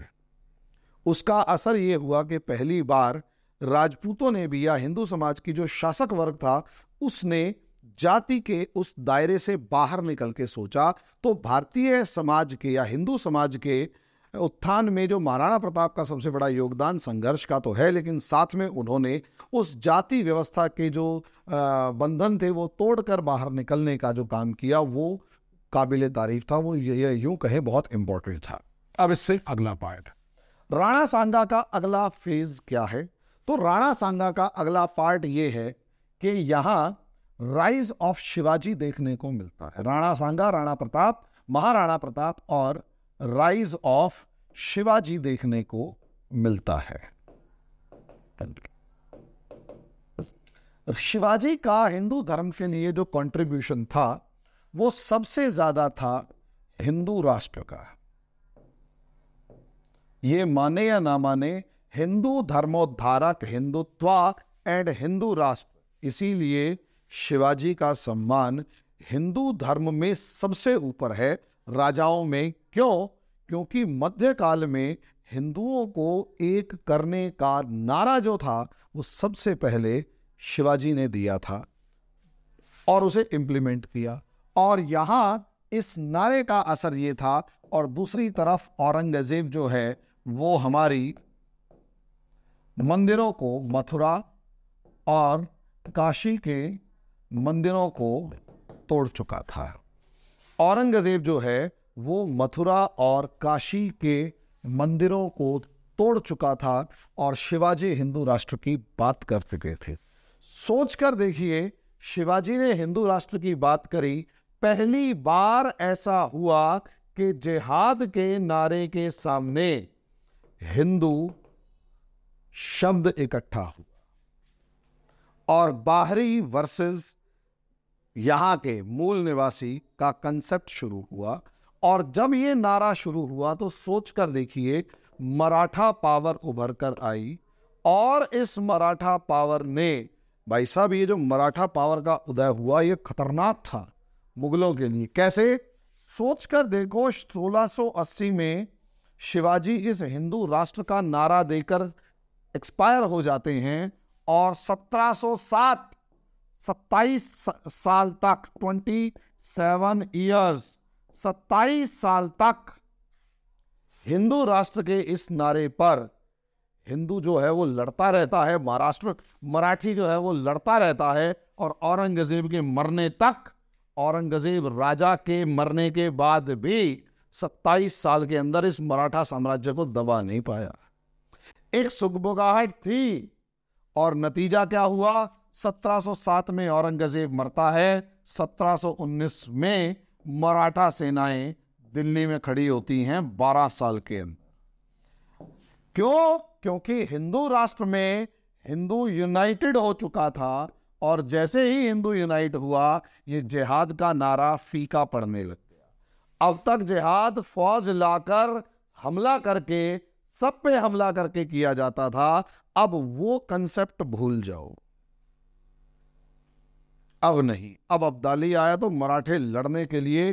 उसका असर ये हुआ कि पहली बार राजपूतों ने भी या हिंदू समाज की जो शासक वर्ग था उसने जाति के उस दायरे से बाहर निकल के सोचा तो भारतीय समाज के या हिंदू समाज के उत्थान में जो महाराणा प्रताप का सबसे बड़ा योगदान संघर्ष का तो है लेकिन साथ में उन्होंने उस जाति व्यवस्था के जो बंधन थे वो तोड़कर बाहर निकलने का जो काम किया वो काबिल तारीफ था वो ये यूं कहे बहुत इम्पोर्टेंट था अब इससे अगला पार्ट राणा सांगा का अगला फेज क्या है तो राणा सांगा का अगला पार्ट ये है कि यहाँ राइज ऑफ शिवाजी देखने को मिलता है राणा सांगा राणा प्रताप महाराणा प्रताप और राइज ऑफ शिवाजी देखने को मिलता है शिवाजी का हिंदू धर्म के लिए जो कंट्रीब्यूशन था वो सबसे ज्यादा था हिंदू राष्ट्र का ये माने या ना माने हिंदू धर्मोद्धारक हिंदुत्वा एंड हिंदू राष्ट्र इसीलिए शिवाजी का सम्मान हिंदू धर्म में सबसे ऊपर है राजाओं में क्यों क्योंकि मध्यकाल में हिंदुओं को एक करने का नारा जो था वो सबसे पहले शिवाजी ने दिया था और उसे इम्प्लीमेंट किया और यहाँ इस नारे का असर ये था और दूसरी तरफ औरंगजेब जो है वो हमारी मंदिरों को मथुरा और काशी के मंदिरों को तोड़ चुका था औरंगजेब जो है वो मथुरा और काशी के मंदिरों को तोड़ चुका था और शिवाजी हिंदू राष्ट्र की बात कर चुके थे सोच कर देखिए शिवाजी ने हिंदू राष्ट्र की बात करी पहली बार ऐसा हुआ कि जिहाद के नारे के सामने हिंदू शब्द इकट्ठा हुआ और बाहरी वर्सेस यहाँ के मूल निवासी का कंसेप्ट शुरू हुआ और जब ये नारा शुरू हुआ तो सोच कर देखिए मराठा पावर उभर कर आई और इस मराठा पावर ने भाई साहब ये जो मराठा पावर का उदय हुआ ये खतरनाक था मुगलों के लिए कैसे सोच कर देखो 1680 में शिवाजी इस हिंदू राष्ट्र का नारा देकर एक्सपायर हो जाते हैं और 1707 सत्ताईस साल तक ट्वेंटी सेवन ईयर्स सत्ताईस साल तक हिंदू राष्ट्र के इस नारे पर हिंदू जो है वो लड़ता रहता है महाराष्ट्र मराठी जो है वो लड़ता रहता है और औरंगजेब के मरने तक औरंगजेब राजा के मरने के बाद भी सत्ताईस साल के अंदर इस मराठा साम्राज्य को दबा नहीं पाया एक सुखबुगाहट थी और नतीजा क्या हुआ 1707 में औरंगजेब मरता है 1719 में मराठा सेनाएं दिल्ली में खड़ी होती हैं 12 साल के अंदर क्यों क्योंकि हिंदू राष्ट्र में हिंदू यूनाइटेड हो चुका था और जैसे ही हिंदू यूनाइट हुआ ये जिहाद का नारा फीका पड़ने लग गया अब तक जिहाद फौज लाकर हमला करके सब पे हमला करके किया जाता था अब वो कंसेप्ट भूल जाओ अब नहीं अब अब्दाली आया तो मराठे लड़ने के लिए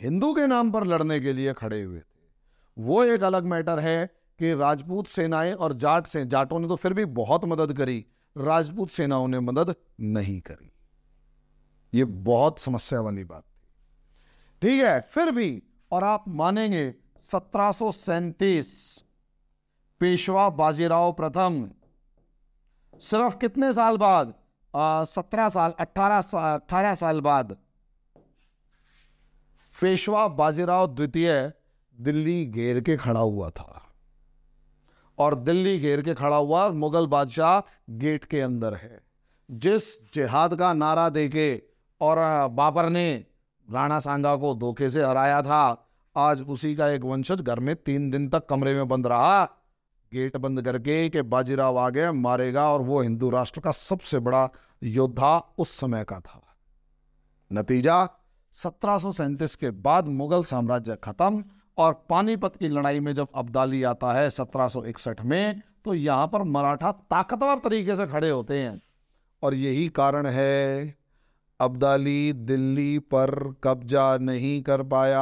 हिंदू के नाम पर लड़ने के लिए खड़े हुए थे वो एक अलग मैटर है कि राजपूत सेनाएं और जाट से जाटों ने तो फिर भी बहुत मदद करी राजपूत सेनाओं ने मदद नहीं करी ये बहुत समस्या वाली बात थी ठीक है फिर भी और आप मानेंगे सत्रह पेशवा बाजीराव प्रथम सिर्फ कितने साल बाद सत्रह साल अट्ठारह साल अट्ठारह साल बाद पेशवा बाजीराव द्वितीय दिल्ली घेर के खड़ा हुआ था और दिल्ली घेर के खड़ा हुआ मुगल बादशाह गेट के अंदर है जिस जिहाद का नारा देके और बाबर ने राणा सांगा को धोखे से हराया था आज उसी का एक वंशज घर में तीन दिन तक कमरे में बंद रहा गेट बंद करके कि बाजीराव आ गया मारेगा और वो हिंदू राष्ट्र का सबसे बड़ा योद्धा उस समय का था नतीजा सत्रह के बाद मुगल साम्राज्य खत्म और पानीपत की लड़ाई में जब अब्दाली आता है 1761 में तो यहाँ पर मराठा ताकतवर तरीके से खड़े होते हैं और यही कारण है अब्दाली दिल्ली पर कब्जा नहीं कर पाया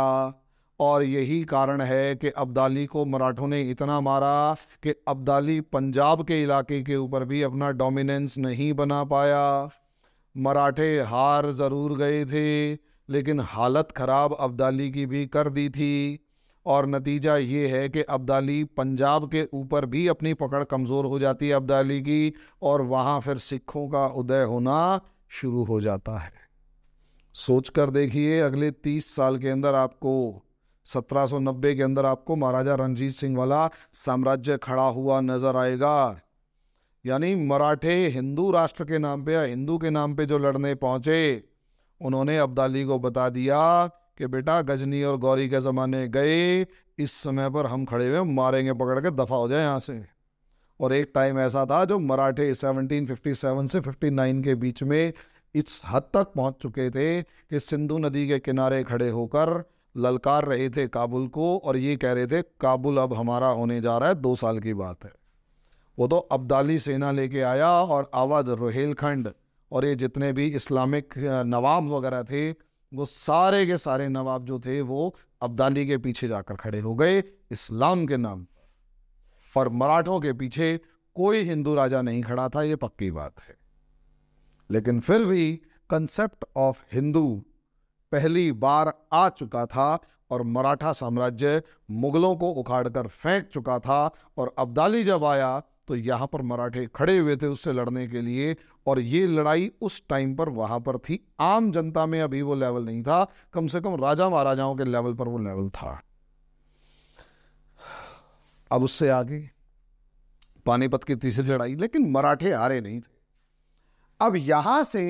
और यही कारण है कि अब्दाली को मराठों ने इतना मारा कि अब्दाली पंजाब के इलाके के ऊपर भी अपना डोमिनेंस नहीं बना पाया मराठे हार ज़रूर गए थे लेकिन हालत ख़राब अब्दाली की भी कर दी थी और नतीजा ये है कि अब्दाली पंजाब के ऊपर भी अपनी पकड़ कमज़ोर हो जाती है अब्दाली की और वहाँ फिर सिखों का उदय होना शुरू हो जाता है सोच कर देखिए अगले तीस साल के अंदर आपको 1790 के अंदर आपको महाराजा रणजीत सिंह वाला साम्राज्य खड़ा हुआ नजर आएगा यानी मराठे हिंदू राष्ट्र के नाम पे या हिंदू के नाम पे जो लड़ने पहुंचे उन्होंने अब्दाली को बता दिया कि बेटा गजनी और गौरी के ज़माने गए इस समय पर हम खड़े हुए मारेंगे पकड़ के दफ़ा हो जाए यहाँ से और एक टाइम ऐसा था जो मराठे 1757 से 59 के बीच में इस हद तक पहुंच चुके थे कि सिंधु नदी के किनारे खड़े होकर ललकार रहे थे काबुल को और ये कह रहे थे काबुल अब हमारा होने जा रहा है दो साल की बात है वो तो अब्दाली सेना लेके आया और अवध रोहेलखंड और ये जितने भी इस्लामिक नवाब वगैरह थे वो सारे के सारे नवाब जो थे वो अब्दाली के पीछे जाकर खड़े हो गए इस्लाम के नाम पर मराठों के पीछे कोई हिंदू राजा नहीं खड़ा था ये पक्की बात है लेकिन फिर भी कंसेप्ट ऑफ हिंदू पहली बार आ चुका था और मराठा साम्राज्य मुगलों को उखाड़कर फेंक चुका था और अब्दाली जब आया तो यहाँ पर मराठे खड़े हुए थे उससे लड़ने के लिए और ये लड़ाई उस टाइम पर वहाँ पर थी आम जनता में अभी वो लेवल नहीं था कम से कम राजा महाराजाओं के लेवल पर वो लेवल था अब उससे आगे पानीपत की तीसरी लड़ाई लेकिन मराठे हारे नहीं थे अब यहां से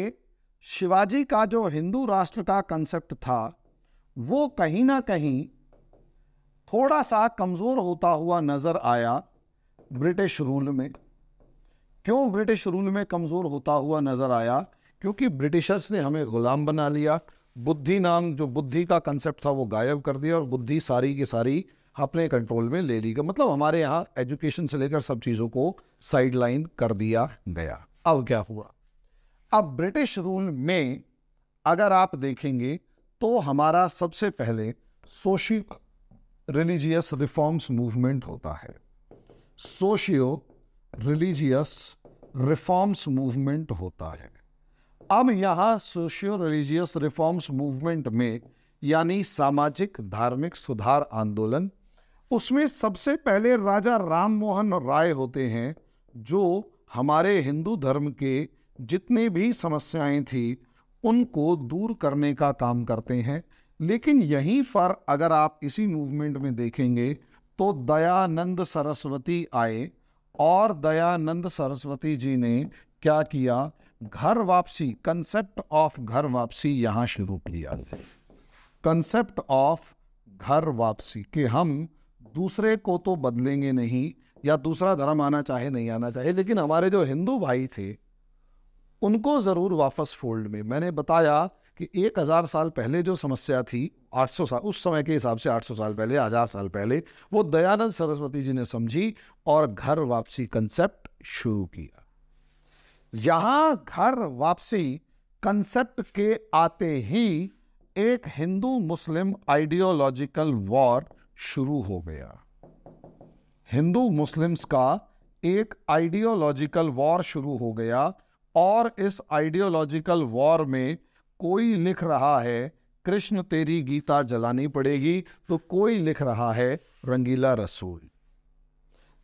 शिवाजी का जो हिंदू राष्ट्र का कंसेप्ट था वो कहीं ना कहीं थोड़ा सा कमज़ोर होता हुआ नज़र आया ब्रिटिश रूल में क्यों ब्रिटिश रूल में कमज़ोर होता हुआ नज़र आया क्योंकि ब्रिटिशर्स ने हमें ग़ुलाम बना लिया बुद्धि नाम जो बुद्धि का कंसेप्ट था वो गायब कर दिया और बुद्धि सारी की सारी अपने कंट्रोल में ले ली गई मतलब हमारे यहाँ एजुकेशन से लेकर सब चीज़ों को साइडलाइन कर दिया गया अब क्या हुआ अब ब्रिटिश रूल में अगर आप देखेंगे तो हमारा सबसे पहले सोशियो रिलीजियस रिफॉर्म्स मूवमेंट होता है सोशियो रिलीजियस रिफॉर्म्स मूवमेंट होता है अब यहाँ सोशियो रिलीजियस रिफॉर्म्स मूवमेंट में यानी सामाजिक धार्मिक सुधार आंदोलन उसमें सबसे पहले राजा राम मोहन राय होते हैं जो हमारे हिंदू धर्म के जितनी भी समस्याएं थी उनको दूर करने का काम करते हैं लेकिन यहीं पर अगर आप इसी मूवमेंट में देखेंगे तो दयानंद सरस्वती आए और दयानंद सरस्वती जी ने क्या किया घर वापसी कंसेप्ट ऑफ घर वापसी यहाँ शुरू किया कंसेप्ट ऑफ घर वापसी कि हम दूसरे को तो बदलेंगे नहीं या दूसरा धर्म आना चाहे नहीं आना चाहे लेकिन हमारे जो हिंदू भाई थे उनको ज़रूर वापस फोल्ड में मैंने बताया कि एक हज़ार साल पहले जो समस्या थी 800 साल उस समय के हिसाब से 800 साल पहले हज़ार साल पहले वो दयानंद सरस्वती जी ने समझी और घर वापसी कंसेप्ट शुरू किया यहाँ घर वापसी कंसेप्ट के आते ही एक हिंदू मुस्लिम आइडियोलॉजिकल वॉर शुरू हो गया हिंदू मुस्लिम्स का एक आइडियोलॉजिकल वॉर शुरू हो गया और इस आइडियोलॉजिकल वॉर में कोई लिख रहा है कृष्ण तेरी गीता जलानी पड़ेगी तो कोई लिख रहा है रंगीला रसूल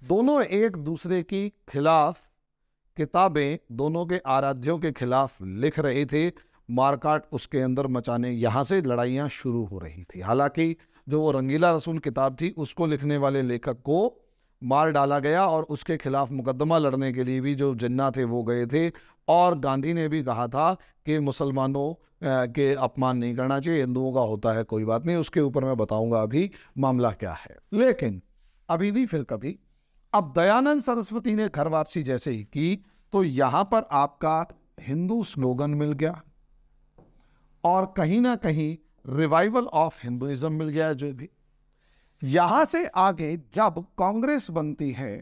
दोनों एक दूसरे की खिलाफ किताबें दोनों के आराध्यों के खिलाफ लिख रहे थे मारकाट उसके अंदर मचाने यहाँ से लड़ाइयाँ शुरू हो रही थी हालांकि जो वो रंगीला रसूल किताब थी उसको लिखने वाले लेखक को मार डाला गया और उसके खिलाफ मुकदमा लड़ने के लिए भी जो जिन्ना थे वो गए थे और गांधी ने भी कहा था कि मुसलमानों के अपमान नहीं करना चाहिए हिंदुओं का होता है कोई बात नहीं उसके ऊपर मैं बताऊंगा अभी मामला क्या है लेकिन अभी भी फिर कभी अब दयानंद सरस्वती ने घर वापसी जैसे ही की तो यहाँ पर आपका हिंदू स्लोगन मिल गया और कहीं ना कहीं रिवाइवल ऑफ हिंदुइज्म मिल गया जो भी यहां से आगे जब कांग्रेस बनती है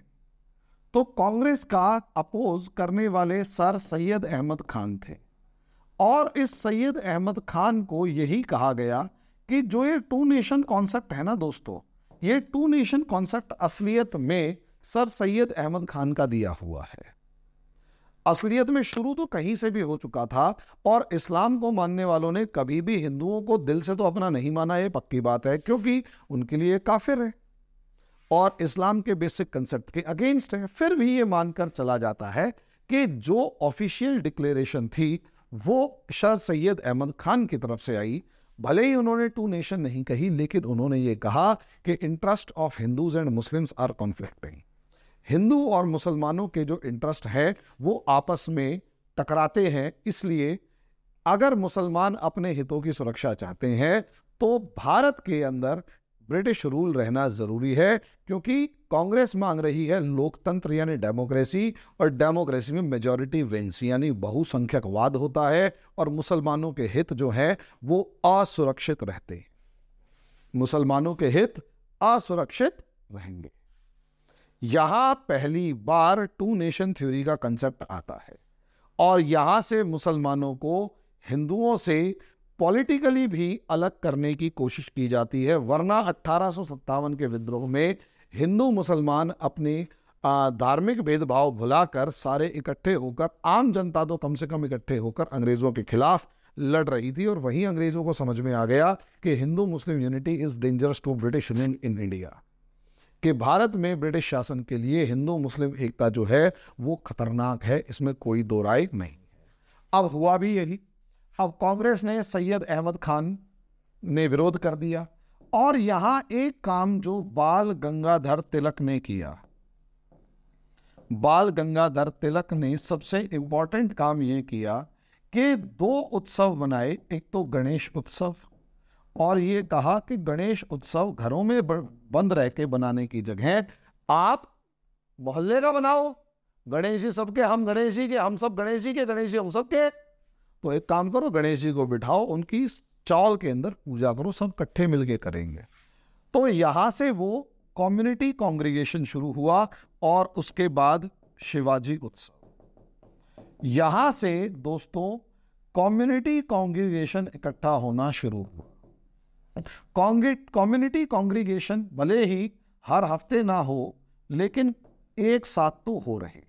तो कांग्रेस का अपोज करने वाले सर सैयद अहमद खान थे और इस सैयद अहमद खान को यही कहा गया कि जो ये टू नेशन कॉन्सेप्ट है ना दोस्तों ये टू नेशन कॉन्सेप्ट असलियत में सर सैयद अहमद खान का दिया हुआ है असलियत में शुरू तो कहीं से भी हो चुका था और इस्लाम को मानने वालों ने कभी भी हिंदुओं को दिल से तो अपना नहीं माना ये पक्की बात है क्योंकि उनके लिए काफिर है और इस्लाम के बेसिक कंसेप्ट के अगेंस्ट है फिर भी ये मानकर चला जाता है कि जो ऑफिशियल डिक्लेरेशन थी वो शाह सैयद अहमद खान की तरफ से आई भले ही उन्होंने टू नेशन नहीं कही लेकिन उन्होंने ये कहा कि interest of Hindus and Muslims are conflicting Hindu और मुसलमानों के जो इंटरेस्ट है वो आपस में टकराते हैं इसलिए अगर मुसलमान अपने हितों की सुरक्षा चाहते हैं तो भारत के अंदर ब्रिटिश रूल रहना ज़रूरी है क्योंकि कांग्रेस मांग रही है लोकतंत्र यानी डेमोक्रेसी और डेमोक्रेसी में मेजॉरिटी विंस यानी बहुसंख्यकवाद होता है और मुसलमानों के हित जो हैं वो असुरक्षित रहते हैं मुसलमानों के हित असुरक्षित रहेंगे यहाँ पहली बार टू नेशन थ्योरी का कंसेप्ट आता है और यहाँ से मुसलमानों को हिंदुओं से पॉलिटिकली भी अलग करने की कोशिश की जाती है वरना अट्ठारह के विद्रोह में हिंदू मुसलमान अपने धार्मिक भेदभाव भुलाकर सारे इकट्ठे होकर आम जनता तो कम से कम इकट्ठे होकर अंग्रेज़ों के खिलाफ लड़ रही थी और वहीं अंग्रेज़ों को समझ में आ गया कि Hindu Muslim unity is dangerous to British in India कि भारत में ब्रिटिश शासन के लिए हिंदू मुस्लिम एकता जो है वो खतरनाक है इसमें कोई दो राय नहीं अब हुआ भी यही अब कांग्रेस ने सैयद अहमद खान ने विरोध कर दिया और यहाँ एक काम जो बाल गंगाधर तिलक ने किया बाल गंगाधर तिलक ने सबसे इम्पॉर्टेंट काम ये किया कि दो उत्सव मनाए एक तो गणेश उत्सव और ये कहा कि गणेश उत्सव घरों में बंद रह के बनाने की जगह आप मोहल्ले का बनाओ गणेश जी सबके हम गणेश जी के हम सब गणेश जी के गणेश जी हम सब के तो एक काम करो गणेश जी को बिठाओ उनकी चौल के अंदर पूजा करो सब इकट्ठे मिलके करेंगे तो यहाँ से वो कम्युनिटी कॉन्ग्रीगेशन शुरू हुआ और उसके बाद शिवाजी उत्सव यहाँ से दोस्तों कम्युनिटी कॉन्ग्रीगेशन इकट्ठा होना शुरू हुआ कम्युनिटी कांग्रीगेशन भले ही हर हफ्ते ना हो लेकिन एक साथ तो हो रहे हैं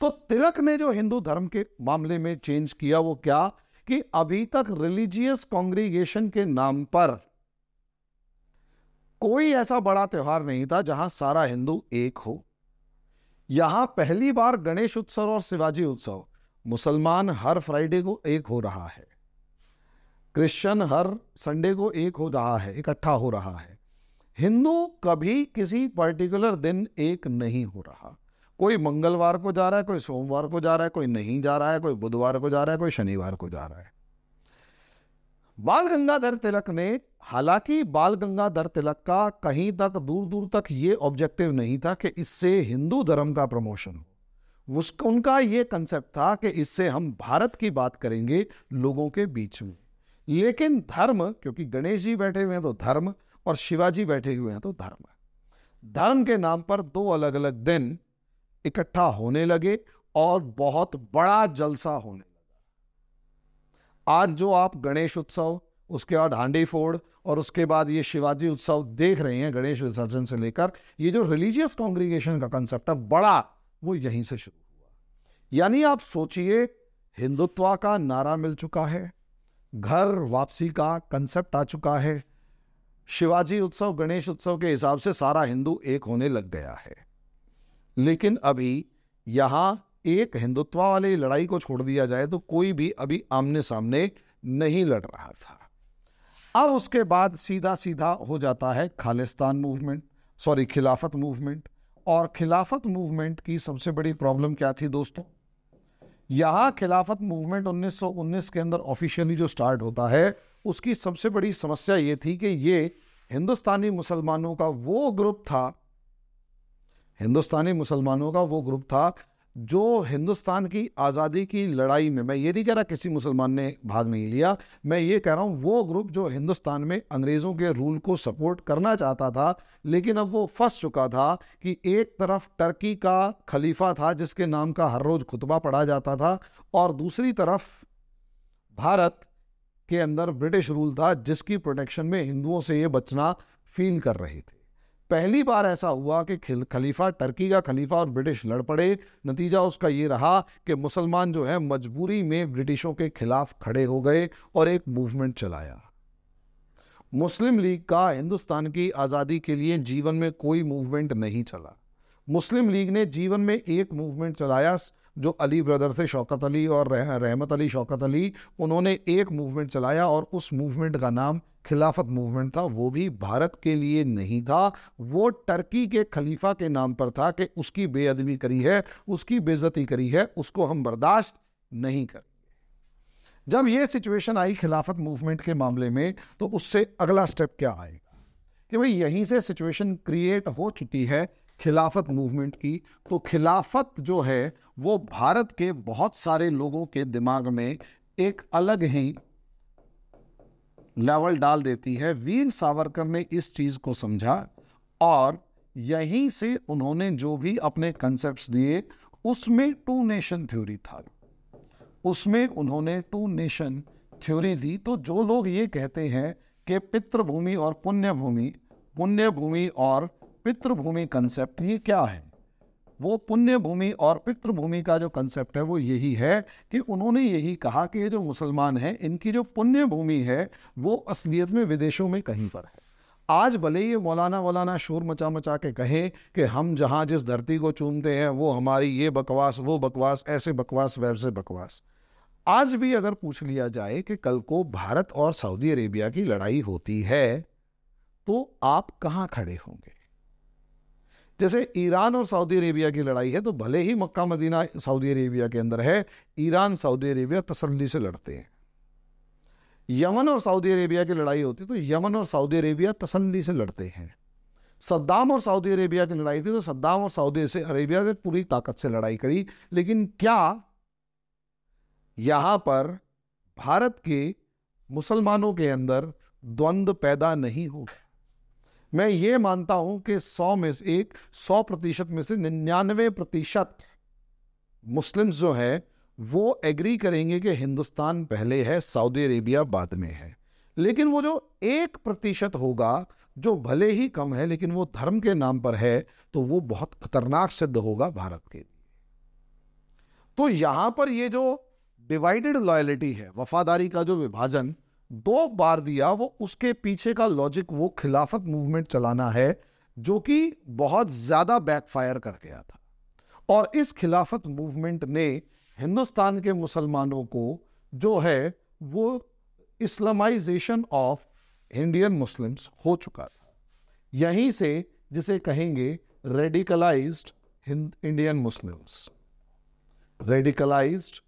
तो तिलक ने जो हिंदू धर्म के मामले में चेंज किया वो क्या कि अभी तक रिलीजियस कांग्रीगेशन के नाम पर कोई ऐसा बड़ा त्यौहार नहीं था जहां सारा हिंदू एक हो यहां पहली बार गणेश उत्सव और शिवाजी उत्सव मुसलमान हर फ्राइडे को एक हो रहा है क्रिश्चियन हर संडे को एक हो रहा है इकट्ठा हो रहा है हिंदू कभी किसी पर्टिकुलर दिन एक नहीं हो रहा कोई मंगलवार को जा रहा है कोई सोमवार को जा रहा है कोई नहीं जा रहा है कोई बुधवार को जा रहा है कोई शनिवार को जा रहा है बाल गंगाधर तिलक ने हालांकि बाल गंगाधर तिलक का कहीं तक दूर दूर तक ये ऑब्जेक्टिव नहीं था कि इससे हिंदू धर्म का प्रमोशन हो उसका उनका ये कंसेप्ट था कि इससे हम भारत की बात करेंगे लोगों के बीच में लेकिन धर्म क्योंकि गणेश जी बैठे हुए हैं तो धर्म और शिवाजी बैठे हुए हैं तो धर्म धर्म के नाम पर दो अलग अलग दिन इकट्ठा होने लगे और बहुत बड़ा जलसा होने लगा आज जो आप गणेश उत्सव उसके बाद हांडी फोड़ और उसके बाद ये शिवाजी उत्सव देख रहे हैं गणेश विसर्जन से लेकर ये जो रिलीजियस कॉन्ग्रीगेशन का कंसेप्ट है बड़ा वो यहीं से शुरू हुआ यानी आप सोचिए हिंदुत्वा का नारा मिल चुका है घर वापसी का कंसेप्ट आ चुका है शिवाजी उत्सव गणेश उत्सव के हिसाब से सारा हिंदू एक होने लग गया है लेकिन अभी यहां एक हिंदुत्व वाली लड़ाई को छोड़ दिया जाए तो कोई भी अभी आमने सामने नहीं लड़ रहा था अब उसके बाद सीधा सीधा हो जाता है Khalistan movement sorry Khilafat movement और खिलाफत मूवमेंट की सबसे बड़ी प्रॉब्लम क्या थी दोस्तों यहाँ खिलाफत मूवमेंट 1919 के अंदर ऑफिशियली जो स्टार्ट होता है उसकी सबसे बड़ी समस्या ये थी कि ये हिंदुस्तानी मुसलमानों का वो ग्रुप था हिंदुस्तानी मुसलमानों का वो ग्रुप था जो हिंदुस्तान की आज़ादी की लड़ाई में मैं ये नहीं कह रहा किसी मुसलमान ने भाग नहीं लिया मैं ये कह रहा हूँ वो ग्रुप जो हिंदुस्तान में अंग्रेज़ों के रूल को सपोर्ट करना चाहता था लेकिन अब वो फंस चुका था कि एक तरफ टर्की का खलीफा था जिसके नाम का हर रोज़ खुतबा पढ़ा जाता था और दूसरी तरफ भारत के अंदर ब्रिटिश रूल था जिसकी प्रोटेक्शन में हिंदुओं से ये बचना फील कर रहे थे पहली बार ऐसा हुआ कि खलीफा टर्की का खलीफा और ब्रिटिश लड़ पड़े नतीजा उसका ये रहा कि मुसलमान जो है मजबूरी में ब्रिटिशों के खिलाफ खड़े हो गए और एक मूवमेंट चलाया मुस्लिम लीग का हिंदुस्तान की आज़ादी के लिए जीवन में कोई मूवमेंट नहीं चला मुस्लिम लीग ने जीवन में एक मूवमेंट चलाया जो अली ब्रदर से शौकत अली और रह, रहमत अली शौकत अली उन्होंने एक मूवमेंट चलाया और उस मूवमेंट का नाम खिलाफत मूवमेंट था वो भी भारत के लिए नहीं था वो टर्की के खलीफा के नाम पर था कि उसकी बेअदबी करी है उसकी बेज़ती करी है उसको हम बर्दाश्त नहीं कर जब ये सिचुएशन आई खिलाफत मूवमेंट के मामले में तो उससे अगला स्टेप क्या आएगा कि भाई यहीं से सिचुएशन क्रिएट हो चुकी है खिलाफत मूवमेंट की तो खिलाफत जो है वो भारत के बहुत सारे लोगों के दिमाग में एक अलग ही लेवल डाल देती है वीर सावरकर ने इस चीज़ को समझा और यहीं से उन्होंने जो भी अपने कंसेप्ट दिए उसमें टू नेशन थ्योरी था उसमें उन्होंने टू नेशन थ्योरी दी तो जो लोग ये कहते हैं कि पितृभूमि और पुण्य भूमि पुण्य भूमि और पितृभूमि कंसेप्ट ये क्या है वो पुण्य भूमि और पितृभूमि का जो कंसेप्ट है वो यही है कि उन्होंने यही कहा कि ये जो मुसलमान हैं इनकी जो पुण्य भूमि है वो असलियत में विदेशों में कहीं पर है आज भले ये मौलाना वौलाना शोर मचा मचा के कहें कि हम जहाँ जिस धरती को चूमते हैं वो हमारी ये बकवास वो बकवास ऐसे बकवास वैसे बकवास आज भी अगर पूछ लिया जाए कि कल को भारत और सऊदी अरेबिया की लड़ाई होती है तो आप कहाँ खड़े होंगे जैसे ईरान और सऊदी अरेबिया की लड़ाई है तो भले ही मक्का मदीना सऊदी अरेबिया के अंदर है ईरान सऊदी अरेबिया तसल्ली से लड़ते हैं यमन और सऊदी अरेबिया की लड़ाई होती तो यमन और सऊदी अरेबिया तसल्ली से लड़ते हैं सद्दाम और सऊदी अरेबिया की लड़ाई थी तो सद्दाम और सऊदी से अरेबिया ने पूरी ताकत से लड़ाई करी लेकिन क्या यहाँ पर भारत के मुसलमानों के अंदर द्वंद्व पैदा नहीं गया मैं ये मानता हूं कि सौ में से एक सौ प्रतिशत में से निन्यानवे प्रतिशत मुस्लिम जो हैं वो एग्री करेंगे कि हिंदुस्तान पहले है सऊदी अरेबिया बाद में है लेकिन वो जो एक प्रतिशत होगा जो भले ही कम है लेकिन वो धर्म के नाम पर है तो वो बहुत खतरनाक सिद्ध होगा भारत के लिए तो यहां पर ये जो डिवाइडेड लॉयलिटी है वफादारी का जो विभाजन दो बार दिया वो उसके पीछे का लॉजिक वो खिलाफत मूवमेंट चलाना है जो कि बहुत ज़्यादा बैकफायर कर गया था और इस खिलाफत मूवमेंट ने हिंदुस्तान के मुसलमानों को जो है वो इस्लामाइजेशन ऑफ इंडियन मुस्लिम्स हो चुका था यहीं से जिसे कहेंगे radicalized Indian Muslims radicalized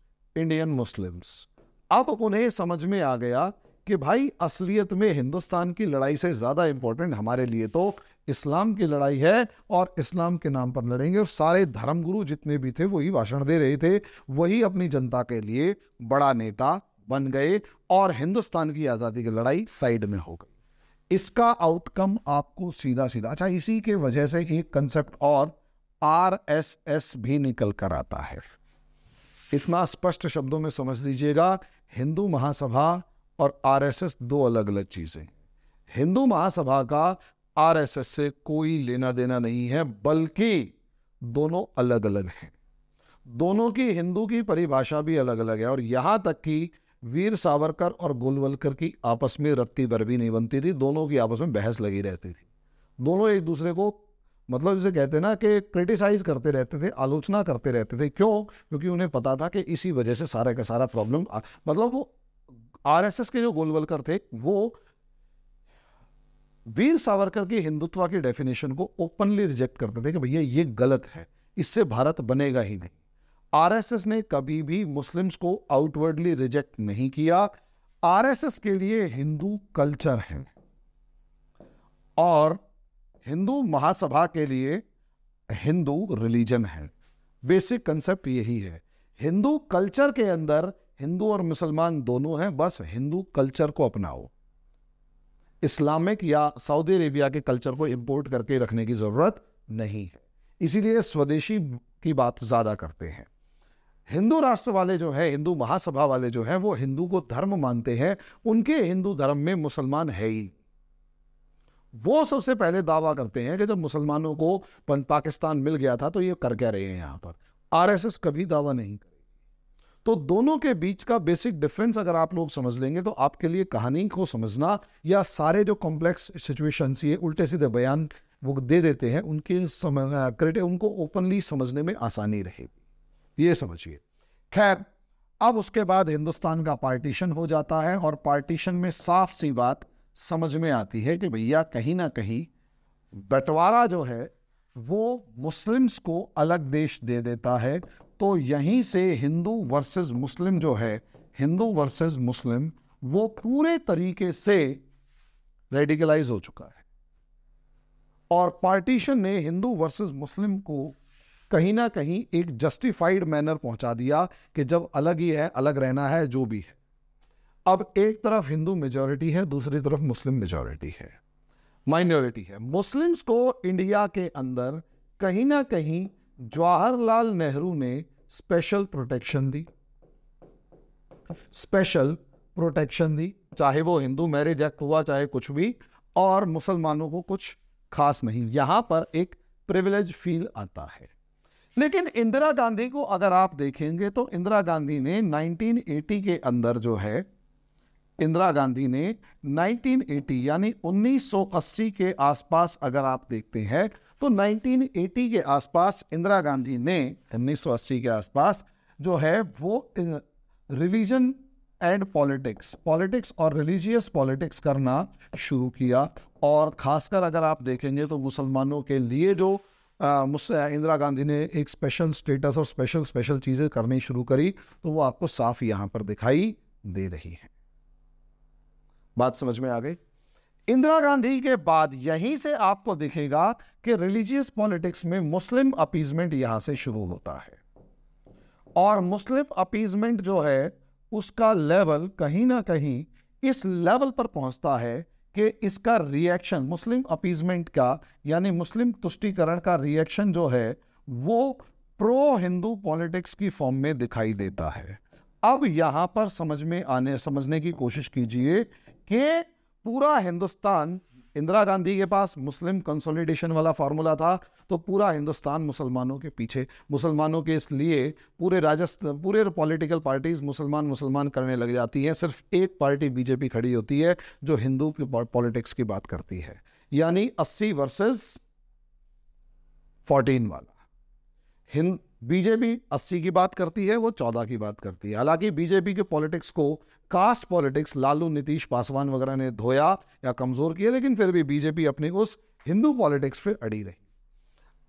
Indian Muslims अब उन्हें समझ में आ गया कि भाई असलियत में हिंदुस्तान की लड़ाई से ज़्यादा इम्पोर्टेंट हमारे लिए तो इस्लाम की लड़ाई है और इस्लाम के नाम पर लड़ेंगे और सारे धर्मगुरु जितने भी थे वही भाषण दे रहे थे वही अपनी जनता के लिए बड़ा नेता बन गए और हिंदुस्तान की आज़ादी की लड़ाई साइड में हो गई इसका आउटकम आपको सीधा सीधा अच्छा इसी के वजह से एक कंसेप्ट और आर एस एस भी निकल कर आता है इतना स्पष्ट शब्दों में समझ लीजिएगा हिंदू महासभा और आरएसएस दो अलग अलग चीज़ें हिंदू महासभा का आरएसएस से कोई लेना देना नहीं है बल्कि दोनों अलग अलग हैं दोनों की हिंदू की परिभाषा भी अलग अलग है और यहां तक कि वीर सावरकर और गोलवलकर की आपस में रत्ती भर भी नहीं बनती थी दोनों की आपस में बहस लगी रहती थी दोनों एक दूसरे को मतलब जिसे कहते हैं ना कि क्रिटिसाइज करते रहते थे आलोचना करते रहते थे क्यों क्योंकि उन्हें पता था कि इसी वजह से सारे का सारा प्रॉब्लम मतलब वो आरएसएस के जो गोलवलकर थे वो वीर सावरकर के हिंदुत्व के डेफिनेशन को ओपनली रिजेक्ट करते थे कि भैया ये गलत है इससे भारत बनेगा ही नहीं आरएसएस ने कभी भी मुस्लिम्स को आउटवर्डली रिजेक्ट नहीं किया आरएसएस के लिए हिंदू कल्चर है और हिंदू महासभा के लिए हिंदू रिलीजन है बेसिक कंसेप्ट यही है हिंदू कल्चर के अंदर हिंदू और मुसलमान दोनों हैं बस हिंदू कल्चर को अपनाओ इस्लामिक या सऊदी अरेबिया के कल्चर को इम्पोर्ट करके रखने की ज़रूरत नहीं है इसीलिए स्वदेशी की बात ज़्यादा करते हैं हिंदू राष्ट्र वाले जो है हिंदू महासभा वाले जो हैं वो हिंदू को धर्म मानते हैं उनके हिंदू धर्म में मुसलमान है ही वो सबसे पहले दावा करते हैं कि जब मुसलमानों को पाकिस्तान मिल गया था तो ये कर क्या रहे हैं यहाँ पर आरएसएस कभी दावा नहीं कर तो दोनों के बीच का बेसिक डिफरेंस अगर आप लोग समझ लेंगे तो आपके लिए कहानी को समझना या सारे जो कॉम्प्लेक्स सिचुएशंस ये उल्टे सीधे बयान वो दे देते हैं उनके क्रेटे उनको ओपनली समझने में आसानी रहेगी ये समझिए खैर अब उसके बाद हिंदुस्तान का पार्टीशन हो जाता है और पार्टीशन में साफ सी बात समझ में आती है कि भैया कहीं ना कहीं बंटवारा जो है वो मुस्लिम्स को अलग देश दे देता है तो यहीं से हिंदू वर्सेस मुस्लिम जो है हिंदू वर्सेस मुस्लिम वो पूरे तरीके से रेडिकलाइज हो चुका है और पार्टीशन ने हिंदू वर्सेस मुस्लिम को कहीं ना कहीं एक जस्टिफाइड मैनर पहुंचा दिया कि जब अलग ही है अलग रहना है जो भी है अब एक तरफ हिंदू मेजोरिटी है दूसरी तरफ मुस्लिम मेजोरिटी है माइनॉरिटी है मुस्लिम्स को इंडिया के अंदर कहीं ना कहीं जवाहरलाल नेहरू ने स्पेशल प्रोटेक्शन दी स्पेशल प्रोटेक्शन दी चाहे वो हिंदू मैरिज एक्ट हुआ चाहे कुछ भी और मुसलमानों को कुछ खास नहीं यहां पर एक प्रिविलेज फील आता है लेकिन इंदिरा गांधी को अगर आप देखेंगे तो इंदिरा गांधी ने 1980 के अंदर जो है इंदिरा गांधी ने 1980 यानी 1980 के आसपास अगर आप देखते हैं तो 1980 के आसपास इंदिरा गांधी ने 1980 के आसपास जो है वो रिलीजन एंड पॉलिटिक्स पॉलिटिक्स और रिलीजियस पॉलिटिक्स करना शुरू किया और खासकर अगर आप देखेंगे तो मुसलमानों के लिए जो इंदिरा गांधी ने एक स्पेशल स्टेटस और स्पेशल स्पेशल चीज़ें करनी शुरू करी तो वो आपको साफ यहाँ पर दिखाई दे रही है बात समझ में आ गई इंदिरा गांधी के बाद यहीं से आपको दिखेगा कि रिलीजियस पॉलिटिक्स में मुस्लिम अपीजमेंट यहां से शुरू होता है और मुस्लिम अपीजमेंट जो है उसका लेवल कहीं ना कहीं इस लेवल पर पहुंचता है कि इसका रिएक्शन मुस्लिम अपीजमेंट का यानी मुस्लिम तुष्टिकरण का रिएक्शन जो है वो प्रो हिंदू पॉलिटिक्स की फॉर्म में दिखाई देता है अब यहां पर समझ में आने समझने की कोशिश कीजिए कि पूरा हिंदुस्तान इंदिरा गांधी के पास मुस्लिम कंसोलिडेशन वाला फार्मूला था तो पूरा हिंदुस्तान मुसलमानों के पीछे मुसलमानों के इसलिए पूरे राजस्थान पूरे पॉलिटिकल पार्टीज मुसलमान मुसलमान करने लग जाती हैं सिर्फ एक पार्टी बीजेपी खड़ी होती है जो हिंदू पॉलिटिक्स की बात करती है यानी अस्सी वर्सेस फोर्टीन वाला हिंद बीजेपी 80 की बात करती है वो 14 की बात करती है हालांकि बीजेपी के पॉलिटिक्स को कास्ट पॉलिटिक्स लालू नीतीश पासवान वगैरह ने धोया या कमज़ोर किया लेकिन फिर भी बीजेपी अपनी उस हिंदू पॉलिटिक्स पे अड़ी रही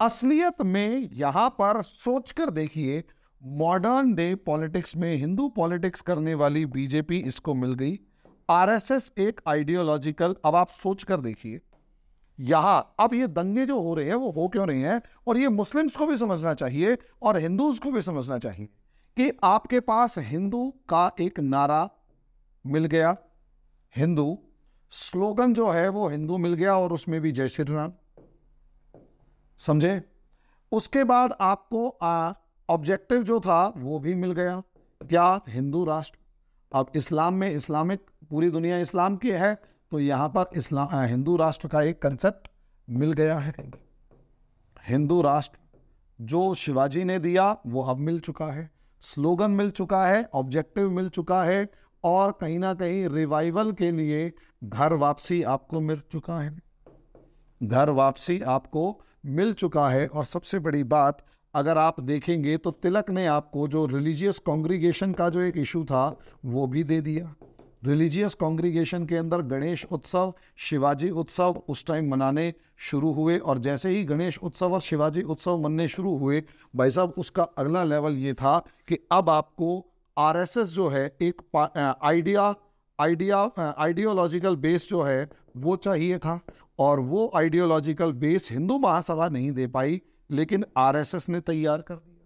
असलियत में यहां पर सोचकर देखिए मॉडर्न डे पॉलिटिक्स में हिंदू पॉलिटिक्स करने वाली बीजेपी इसको मिल गई आरएसएस एक आइडियोलॉजिकल अब आप सोचकर देखिए यहाँ अब ये दंगे जो हो रहे हैं वो हो क्यों रहे हैं और ये मुस्लिम्स को भी समझना चाहिए और हिंदूज को भी समझना चाहिए कि आपके पास हिंदू का एक नारा मिल गया हिंदू स्लोगन जो है वो हिंदू मिल गया और उसमें भी जय श्री राम समझे उसके बाद आपको ऑब्जेक्टिव जो था वो भी मिल गया क्या हिंदू राष्ट्र अब इस्लाम में इस्लामिक पूरी दुनिया इस्लाम की है तो यहाँ पर इस्लाम हिंदू राष्ट्र का एक कंसेप्ट मिल गया है हिंदू राष्ट्र जो शिवाजी ने दिया वो अब मिल चुका है स्लोगन मिल चुका है ऑब्जेक्टिव मिल चुका है और कहीं ना कहीं रिवाइवल के लिए घर वापसी आपको मिल चुका है घर वापसी आपको मिल चुका है और सबसे बड़ी बात अगर आप देखेंगे तो तिलक ने आपको जो रिलीजियस कॉन्ग्रीगेशन का जो एक इशू था वो भी दे दिया रिलीजियस कॉन्ग्रीगेशन के अंदर गणेश उत्सव शिवाजी उत्सव उस टाइम मनाने शुरू हुए और जैसे ही गणेश उत्सव और शिवाजी उत्सव मनने शुरू हुए भाई साहब उसका अगला लेवल ये था कि अब आपको आरएसएस जो है एक आइडिया आइडिया आइडियोलॉजिकल बेस जो है वो चाहिए था और वो आइडियोलॉजिकल बेस हिंदू महासभा नहीं दे पाई लेकिन आरएसएस ने तैयार कर दिया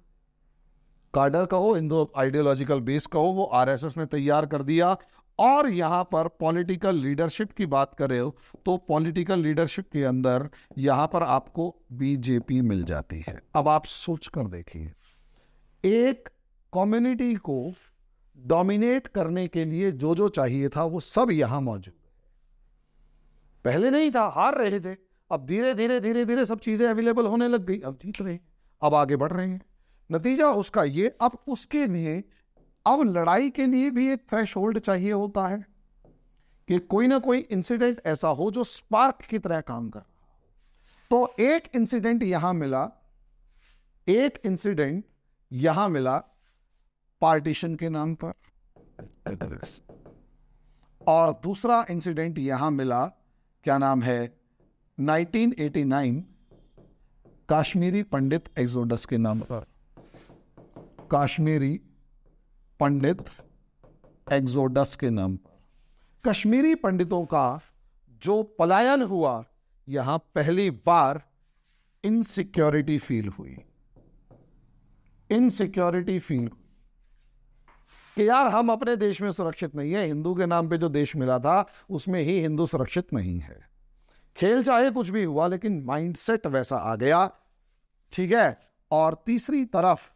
कार्डर कहो हिंदू आइडियोलॉजिकल बेस कहो वो आरएसएस ने तैयार कर दिया और यहाँ पर पॉलिटिकल लीडरशिप की बात कर रहे हो तो पॉलिटिकल लीडरशिप के अंदर यहाँ पर आपको बीजेपी मिल जाती है अब आप सोच कर देखिए एक कम्युनिटी को डोमिनेट करने के लिए जो जो चाहिए था वो सब यहाँ मौजूद है पहले नहीं था हार रहे थे अब धीरे धीरे धीरे धीरे सब चीज़ें अवेलेबल होने लग गई अब जीत रहे हैं अब आगे बढ़ रहे हैं नतीजा उसका ये अब उसके लिए अब लड़ाई के लिए भी एक थ्रेश होल्ड चाहिए होता है कि कोई ना कोई इंसिडेंट ऐसा हो जो स्पार्क की तरह काम कर तो एक इंसिडेंट यहां मिला एक इंसिडेंट यहां मिला पार्टीशन के नाम पर और दूसरा इंसिडेंट यहां मिला क्या नाम है 1989 काश्मीरी पंडित एक्सोडस के नाम पर काश्मीरी पंडित एग्जोडस के नाम पर कश्मीरी पंडितों का जो पलायन हुआ यहां पहली बार इनसिक्योरिटी फील हुई इनसिक्योरिटी फील कि यार हम अपने देश में सुरक्षित नहीं है हिंदू के नाम पे जो देश मिला था उसमें ही हिंदू सुरक्षित नहीं है खेल चाहे कुछ भी हुआ लेकिन माइंडसेट वैसा आ गया ठीक है और तीसरी तरफ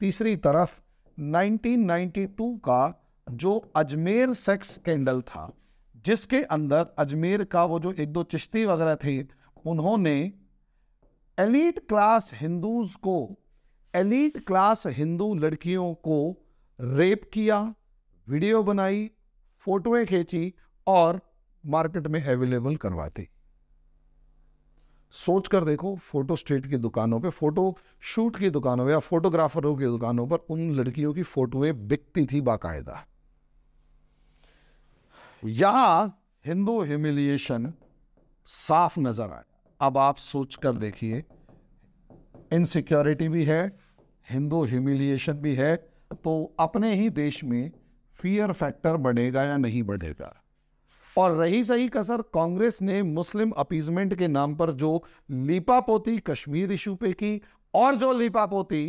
तीसरी तरफ 1992 का जो अजमेर सेक्स स्कैंडल था जिसके अंदर अजमेर का वो जो एक दो चिश्ती वगैरह थे उन्होंने एलिट क्लास हिंदूज को एलिट क्लास हिंदू लड़कियों को रेप किया वीडियो बनाई फोटोएं खींची और मार्केट में अवेलेबल करवाते सोच कर देखो फोटो स्टेट की दुकानों पे फोटो शूट की दुकानों या फोटोग्राफरों की दुकानों पर उन लड़कियों की फोटोएं बिकती थी बाकायदा यहां हिंदू ह्यूमिलिएशन साफ नजर आए अब आप सोच कर देखिए इनसिक्योरिटी भी है हिंदू ह्यूमिलिएशन भी है तो अपने ही देश में फियर फैक्टर बढ़ेगा या नहीं बढ़ेगा और रही सही कसर कांग्रेस ने मुस्लिम अपीजमेंट के नाम पर जो लीपापोती कश्मीर इशू पे की और जो लीपापोती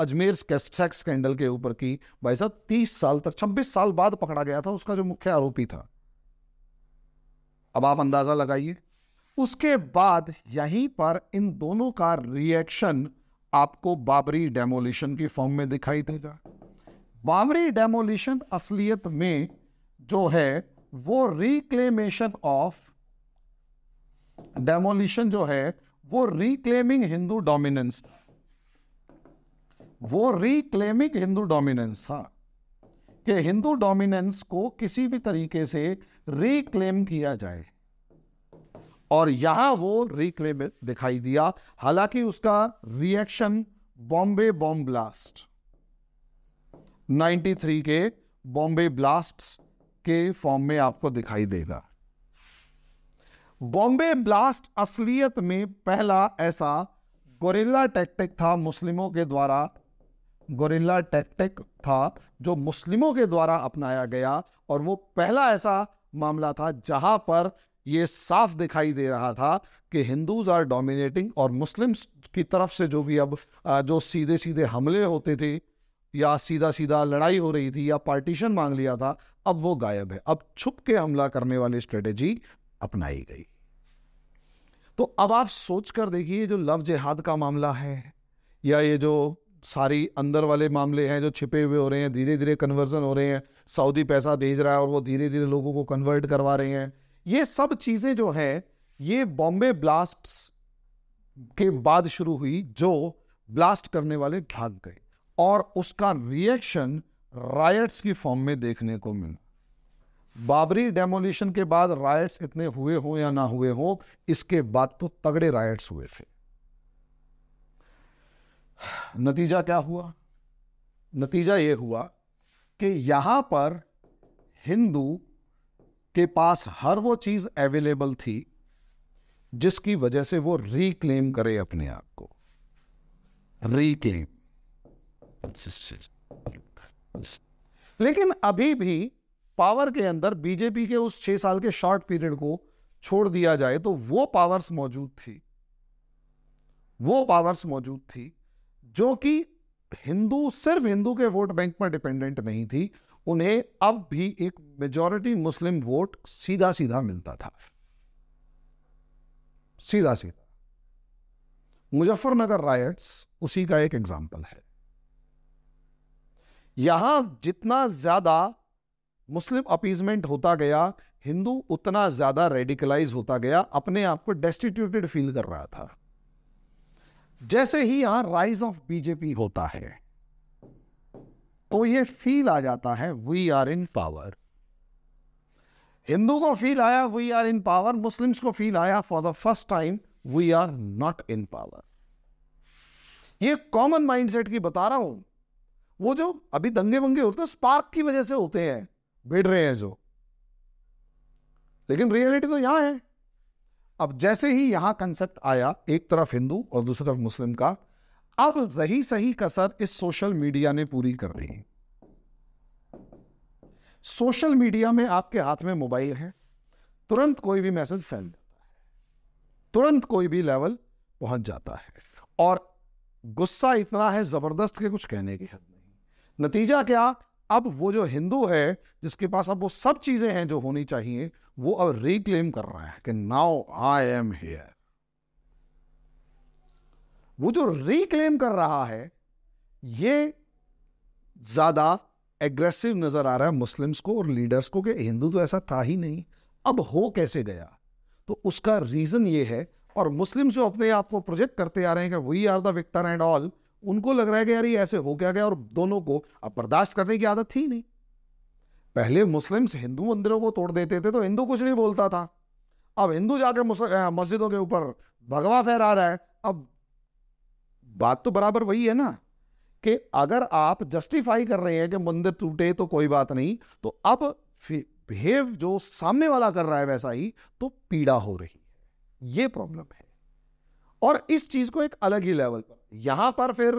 अजमेर सेक्स स्कैंडल के ऊपर की भाई साहब तीस साल तक छब्बीस साल बाद पकड़ा गया था उसका जो मुख्य आरोपी था अब आप अंदाजा लगाइए उसके बाद यहीं पर इन दोनों का रिएक्शन आपको बाबरी डेमोलिशन की फॉर्म में दिखाई देगा बाबरी डेमोलिशन असलियत में जो है वो रिक्लेमेशन ऑफ डेमोलिशन जो है वो रिक्लेमिंग हिंदू डोमिनेंस वो रिक्लेमिंग हिंदू डोमिनेंस था कि हिंदू डोमिनेंस को किसी भी तरीके से रिक्लेम किया जाए और यहां वो रिक्लेम दिखाई दिया हालांकि उसका रिएक्शन बॉम्बे बॉम्ब ब्लास्ट 93 के बॉम्बे ब्लास्ट्स के फॉर्म में आपको दिखाई देगा बॉम्बे ब्लास्ट असलियत में पहला ऐसा गोरिल्ला टैक्टिक था मुस्लिमों के द्वारा गोरिल्ला टैक्टिक था जो मुस्लिमों के द्वारा अपनाया गया और वो पहला ऐसा मामला था जहां पर ये साफ दिखाई दे रहा था कि हिंदूज आर डोमिनेटिंग और मुस्लिम्स की तरफ से जो भी अब जो सीधे सीधे हमले होते थे या सीधा सीधा लड़ाई हो रही थी या पार्टीशन मांग लिया था अब वो गायब है अब छुप के हमला करने वाली स्ट्रेटेजी अपनाई गई तो अब आप सोच कर देखिए जो लव जिहाद का मामला है या ये जो सारी अंदर वाले मामले हैं जो छिपे हुए हो रहे हैं धीरे धीरे कन्वर्जन हो रहे हैं सऊदी पैसा भेज रहा है और वो धीरे धीरे लोगों को कन्वर्ट करवा रहे हैं ये सब चीज़ें जो हैं ये बॉम्बे ब्लास्ट के बाद शुरू हुई जो ब्लास्ट करने वाले भाग गए और उसका रिएक्शन रायट्स की फॉर्म में देखने को मिला बाबरी डेमोलिशन के बाद रायट्स इतने हुए हो या ना हुए हो इसके बाद तो तगड़े रायट्स हुए थे नतीजा क्या हुआ नतीजा ये हुआ कि यहां पर हिंदू के पास हर वो चीज़ अवेलेबल थी जिसकी वजह से वो रिक्लेम करे अपने आप को रिक्लेम लेकिन अभी भी पावर के अंदर बीजेपी के उस छह साल के शॉर्ट पीरियड को छोड़ दिया जाए तो वो पावर्स मौजूद थी वो पावर्स मौजूद थी जो कि हिंदू सिर्फ हिंदू के वोट बैंक पर डिपेंडेंट नहीं थी उन्हें अब भी एक मेजॉरिटी मुस्लिम वोट सीधा सीधा मिलता था सीधा सीधा मुजफ्फरनगर रायट्स उसी का एक एग्जाम्पल है यहां जितना ज्यादा मुस्लिम अपीजमेंट होता गया हिंदू उतना ज्यादा रेडिकलाइज होता गया अपने आप को डेस्टिट्यूटेड फील कर रहा था जैसे ही यहां राइज ऑफ बीजेपी होता है तो ये फील आ जाता है we are in power Hindu को फील आया we are in power Muslims को फील आया for the first time we are not in power ये कॉमन माइंडसेट की बता रहा हूं वो जो अभी दंगे वंगे होते हैं स्पार्क की वजह से होते हैं भिड़ रहे हैं जो लेकिन रियलिटी तो यहां है अब जैसे ही यहां कंसेप्ट आया एक तरफ हिंदू और दूसरी तरफ मुस्लिम का अब रही सही कसर इस सोशल मीडिया ने पूरी कर दी सोशल मीडिया में आपके हाथ में मोबाइल है तुरंत कोई भी मैसेज फैल जाता है तुरंत कोई भी लेवल पहुंच जाता है और गुस्सा इतना है जबरदस्त के कुछ कहने की हद नतीजा क्या अब वो जो हिंदू है जिसके पास अब वो सब चीज़ें हैं जो होनी चाहिए वो अब रिक्लेम कर रहा है कि नाउ आई एम हेयर वो जो रिक्लेम कर रहा है ये ज़्यादा एग्रेसिव नज़र आ रहा है मुस्लिम्स को और लीडर्स को कि हिंदू तो ऐसा था ही नहीं अब हो कैसे गया तो उसका रीज़न ये है और मुस्लिम्स जो अपने आप को प्रोजेक्ट करते आ रहे हैं कि we are the victor and all उनको लग रहा है कि यार ये ऐसे हो क्या गया और दोनों को अब बर्दाश्त करने की आदत थी नहीं पहले मुस्लिम्स हिंदू मंदिरों को तोड़ देते थे तो हिंदू कुछ नहीं बोलता था अब हिंदू जाकर मस्जिदों के ऊपर भगवा फहरा रहा है अब बात तो बराबर वही है ना कि अगर आप जस्टिफाई कर रहे हैं कि मंदिर टूटे तो कोई बात नहीं तो अब बिहेव जो सामने वाला कर रहा है वैसा ही तो पीड़ा हो रही है ये प्रॉब्लम है और इस चीज़ को एक अलग ही लेवल पर यहां पर फिर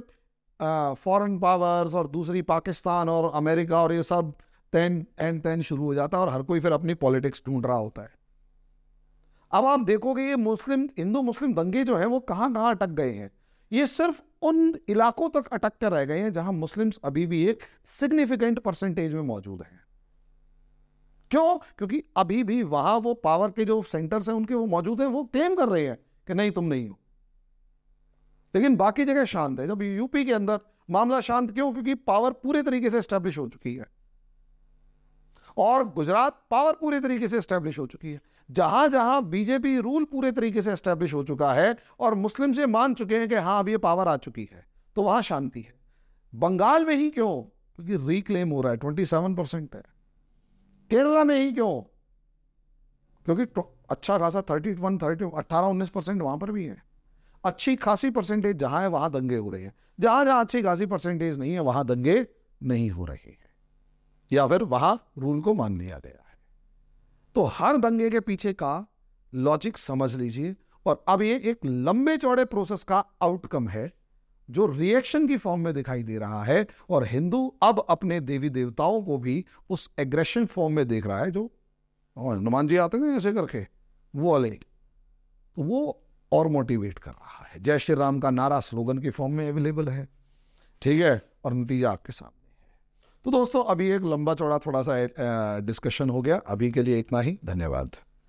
फॉरेन पावर्स और दूसरी पाकिस्तान और अमेरिका और ये सब तैन एंड तैन शुरू हो जाता है और हर कोई फिर अपनी पॉलिटिक्स ढूंढ रहा होता है अब आप देखोगे ये मुस्लिम हिंदू मुस्लिम दंगे जो है वो कहाँ कहाँ अटक गए हैं ये सिर्फ उन इलाकों तक अटक कर रह गए हैं जहां मुस्लिम्स अभी भी एक सिग्निफिकेंट परसेंटेज में मौजूद हैं क्यों क्योंकि अभी भी वहां वो पावर के जो सेंटर्स हैं उनके वो मौजूद हैं वो क्लेम कर रहे हैं कि नहीं तुम नहीं हो लेकिन बाकी जगह शांत है जब यूपी के अंदर मामला शांत क्यों क्योंकि पावर पूरे तरीके से स्टैब्लिश हो चुकी है और गुजरात पावर पूरे तरीके से स्टैब्लिश हो चुकी है जहां जहां बीजेपी रूल पूरे तरीके से स्टैब्लिश हो चुका है और मुस्लिम से मान चुके हैं कि हाँ अब ये पावर आ चुकी है तो वहां शांति है बंगाल में ही क्यों क्योंकि तो रिक्लेम हो रहा है ट्वेंटी सेवन परसेंट है केरला में ही क्यों क्योंकि अच्छा खासा थर्टी वन थर्टी अट्ठारह उन्नीस परसेंट वहां पर भी है अच्छी खासी परसेंटेज जहाँ है वहाँ दंगे हो रहे हैं जहाँ जहाँ अच्छी खासी परसेंटेज नहीं है वहाँ दंगे नहीं हो रहे हैं या फिर वहाँ रूल को मान लिया गया है तो हर दंगे के पीछे का लॉजिक समझ लीजिए और अब ये एक लंबे चौड़े प्रोसेस का आउटकम है जो रिएक्शन की फॉर्म में दिखाई दे रहा है और हिंदू अब अपने देवी देवताओं को भी उस एग्रेशन फॉर्म में देख रहा है जो हनुमान जी आते हैं ऐसे करके वो वाले तो वो और मोटिवेट कर रहा है जय श्री राम का नारा स्लोगन की फॉर्म में अवेलेबल है ठीक है और नतीजा आपके सामने है तो दोस्तों अभी एक लंबा चौड़ा थोड़ा सा डिस्कशन हो गया अभी के लिए इतना ही धन्यवाद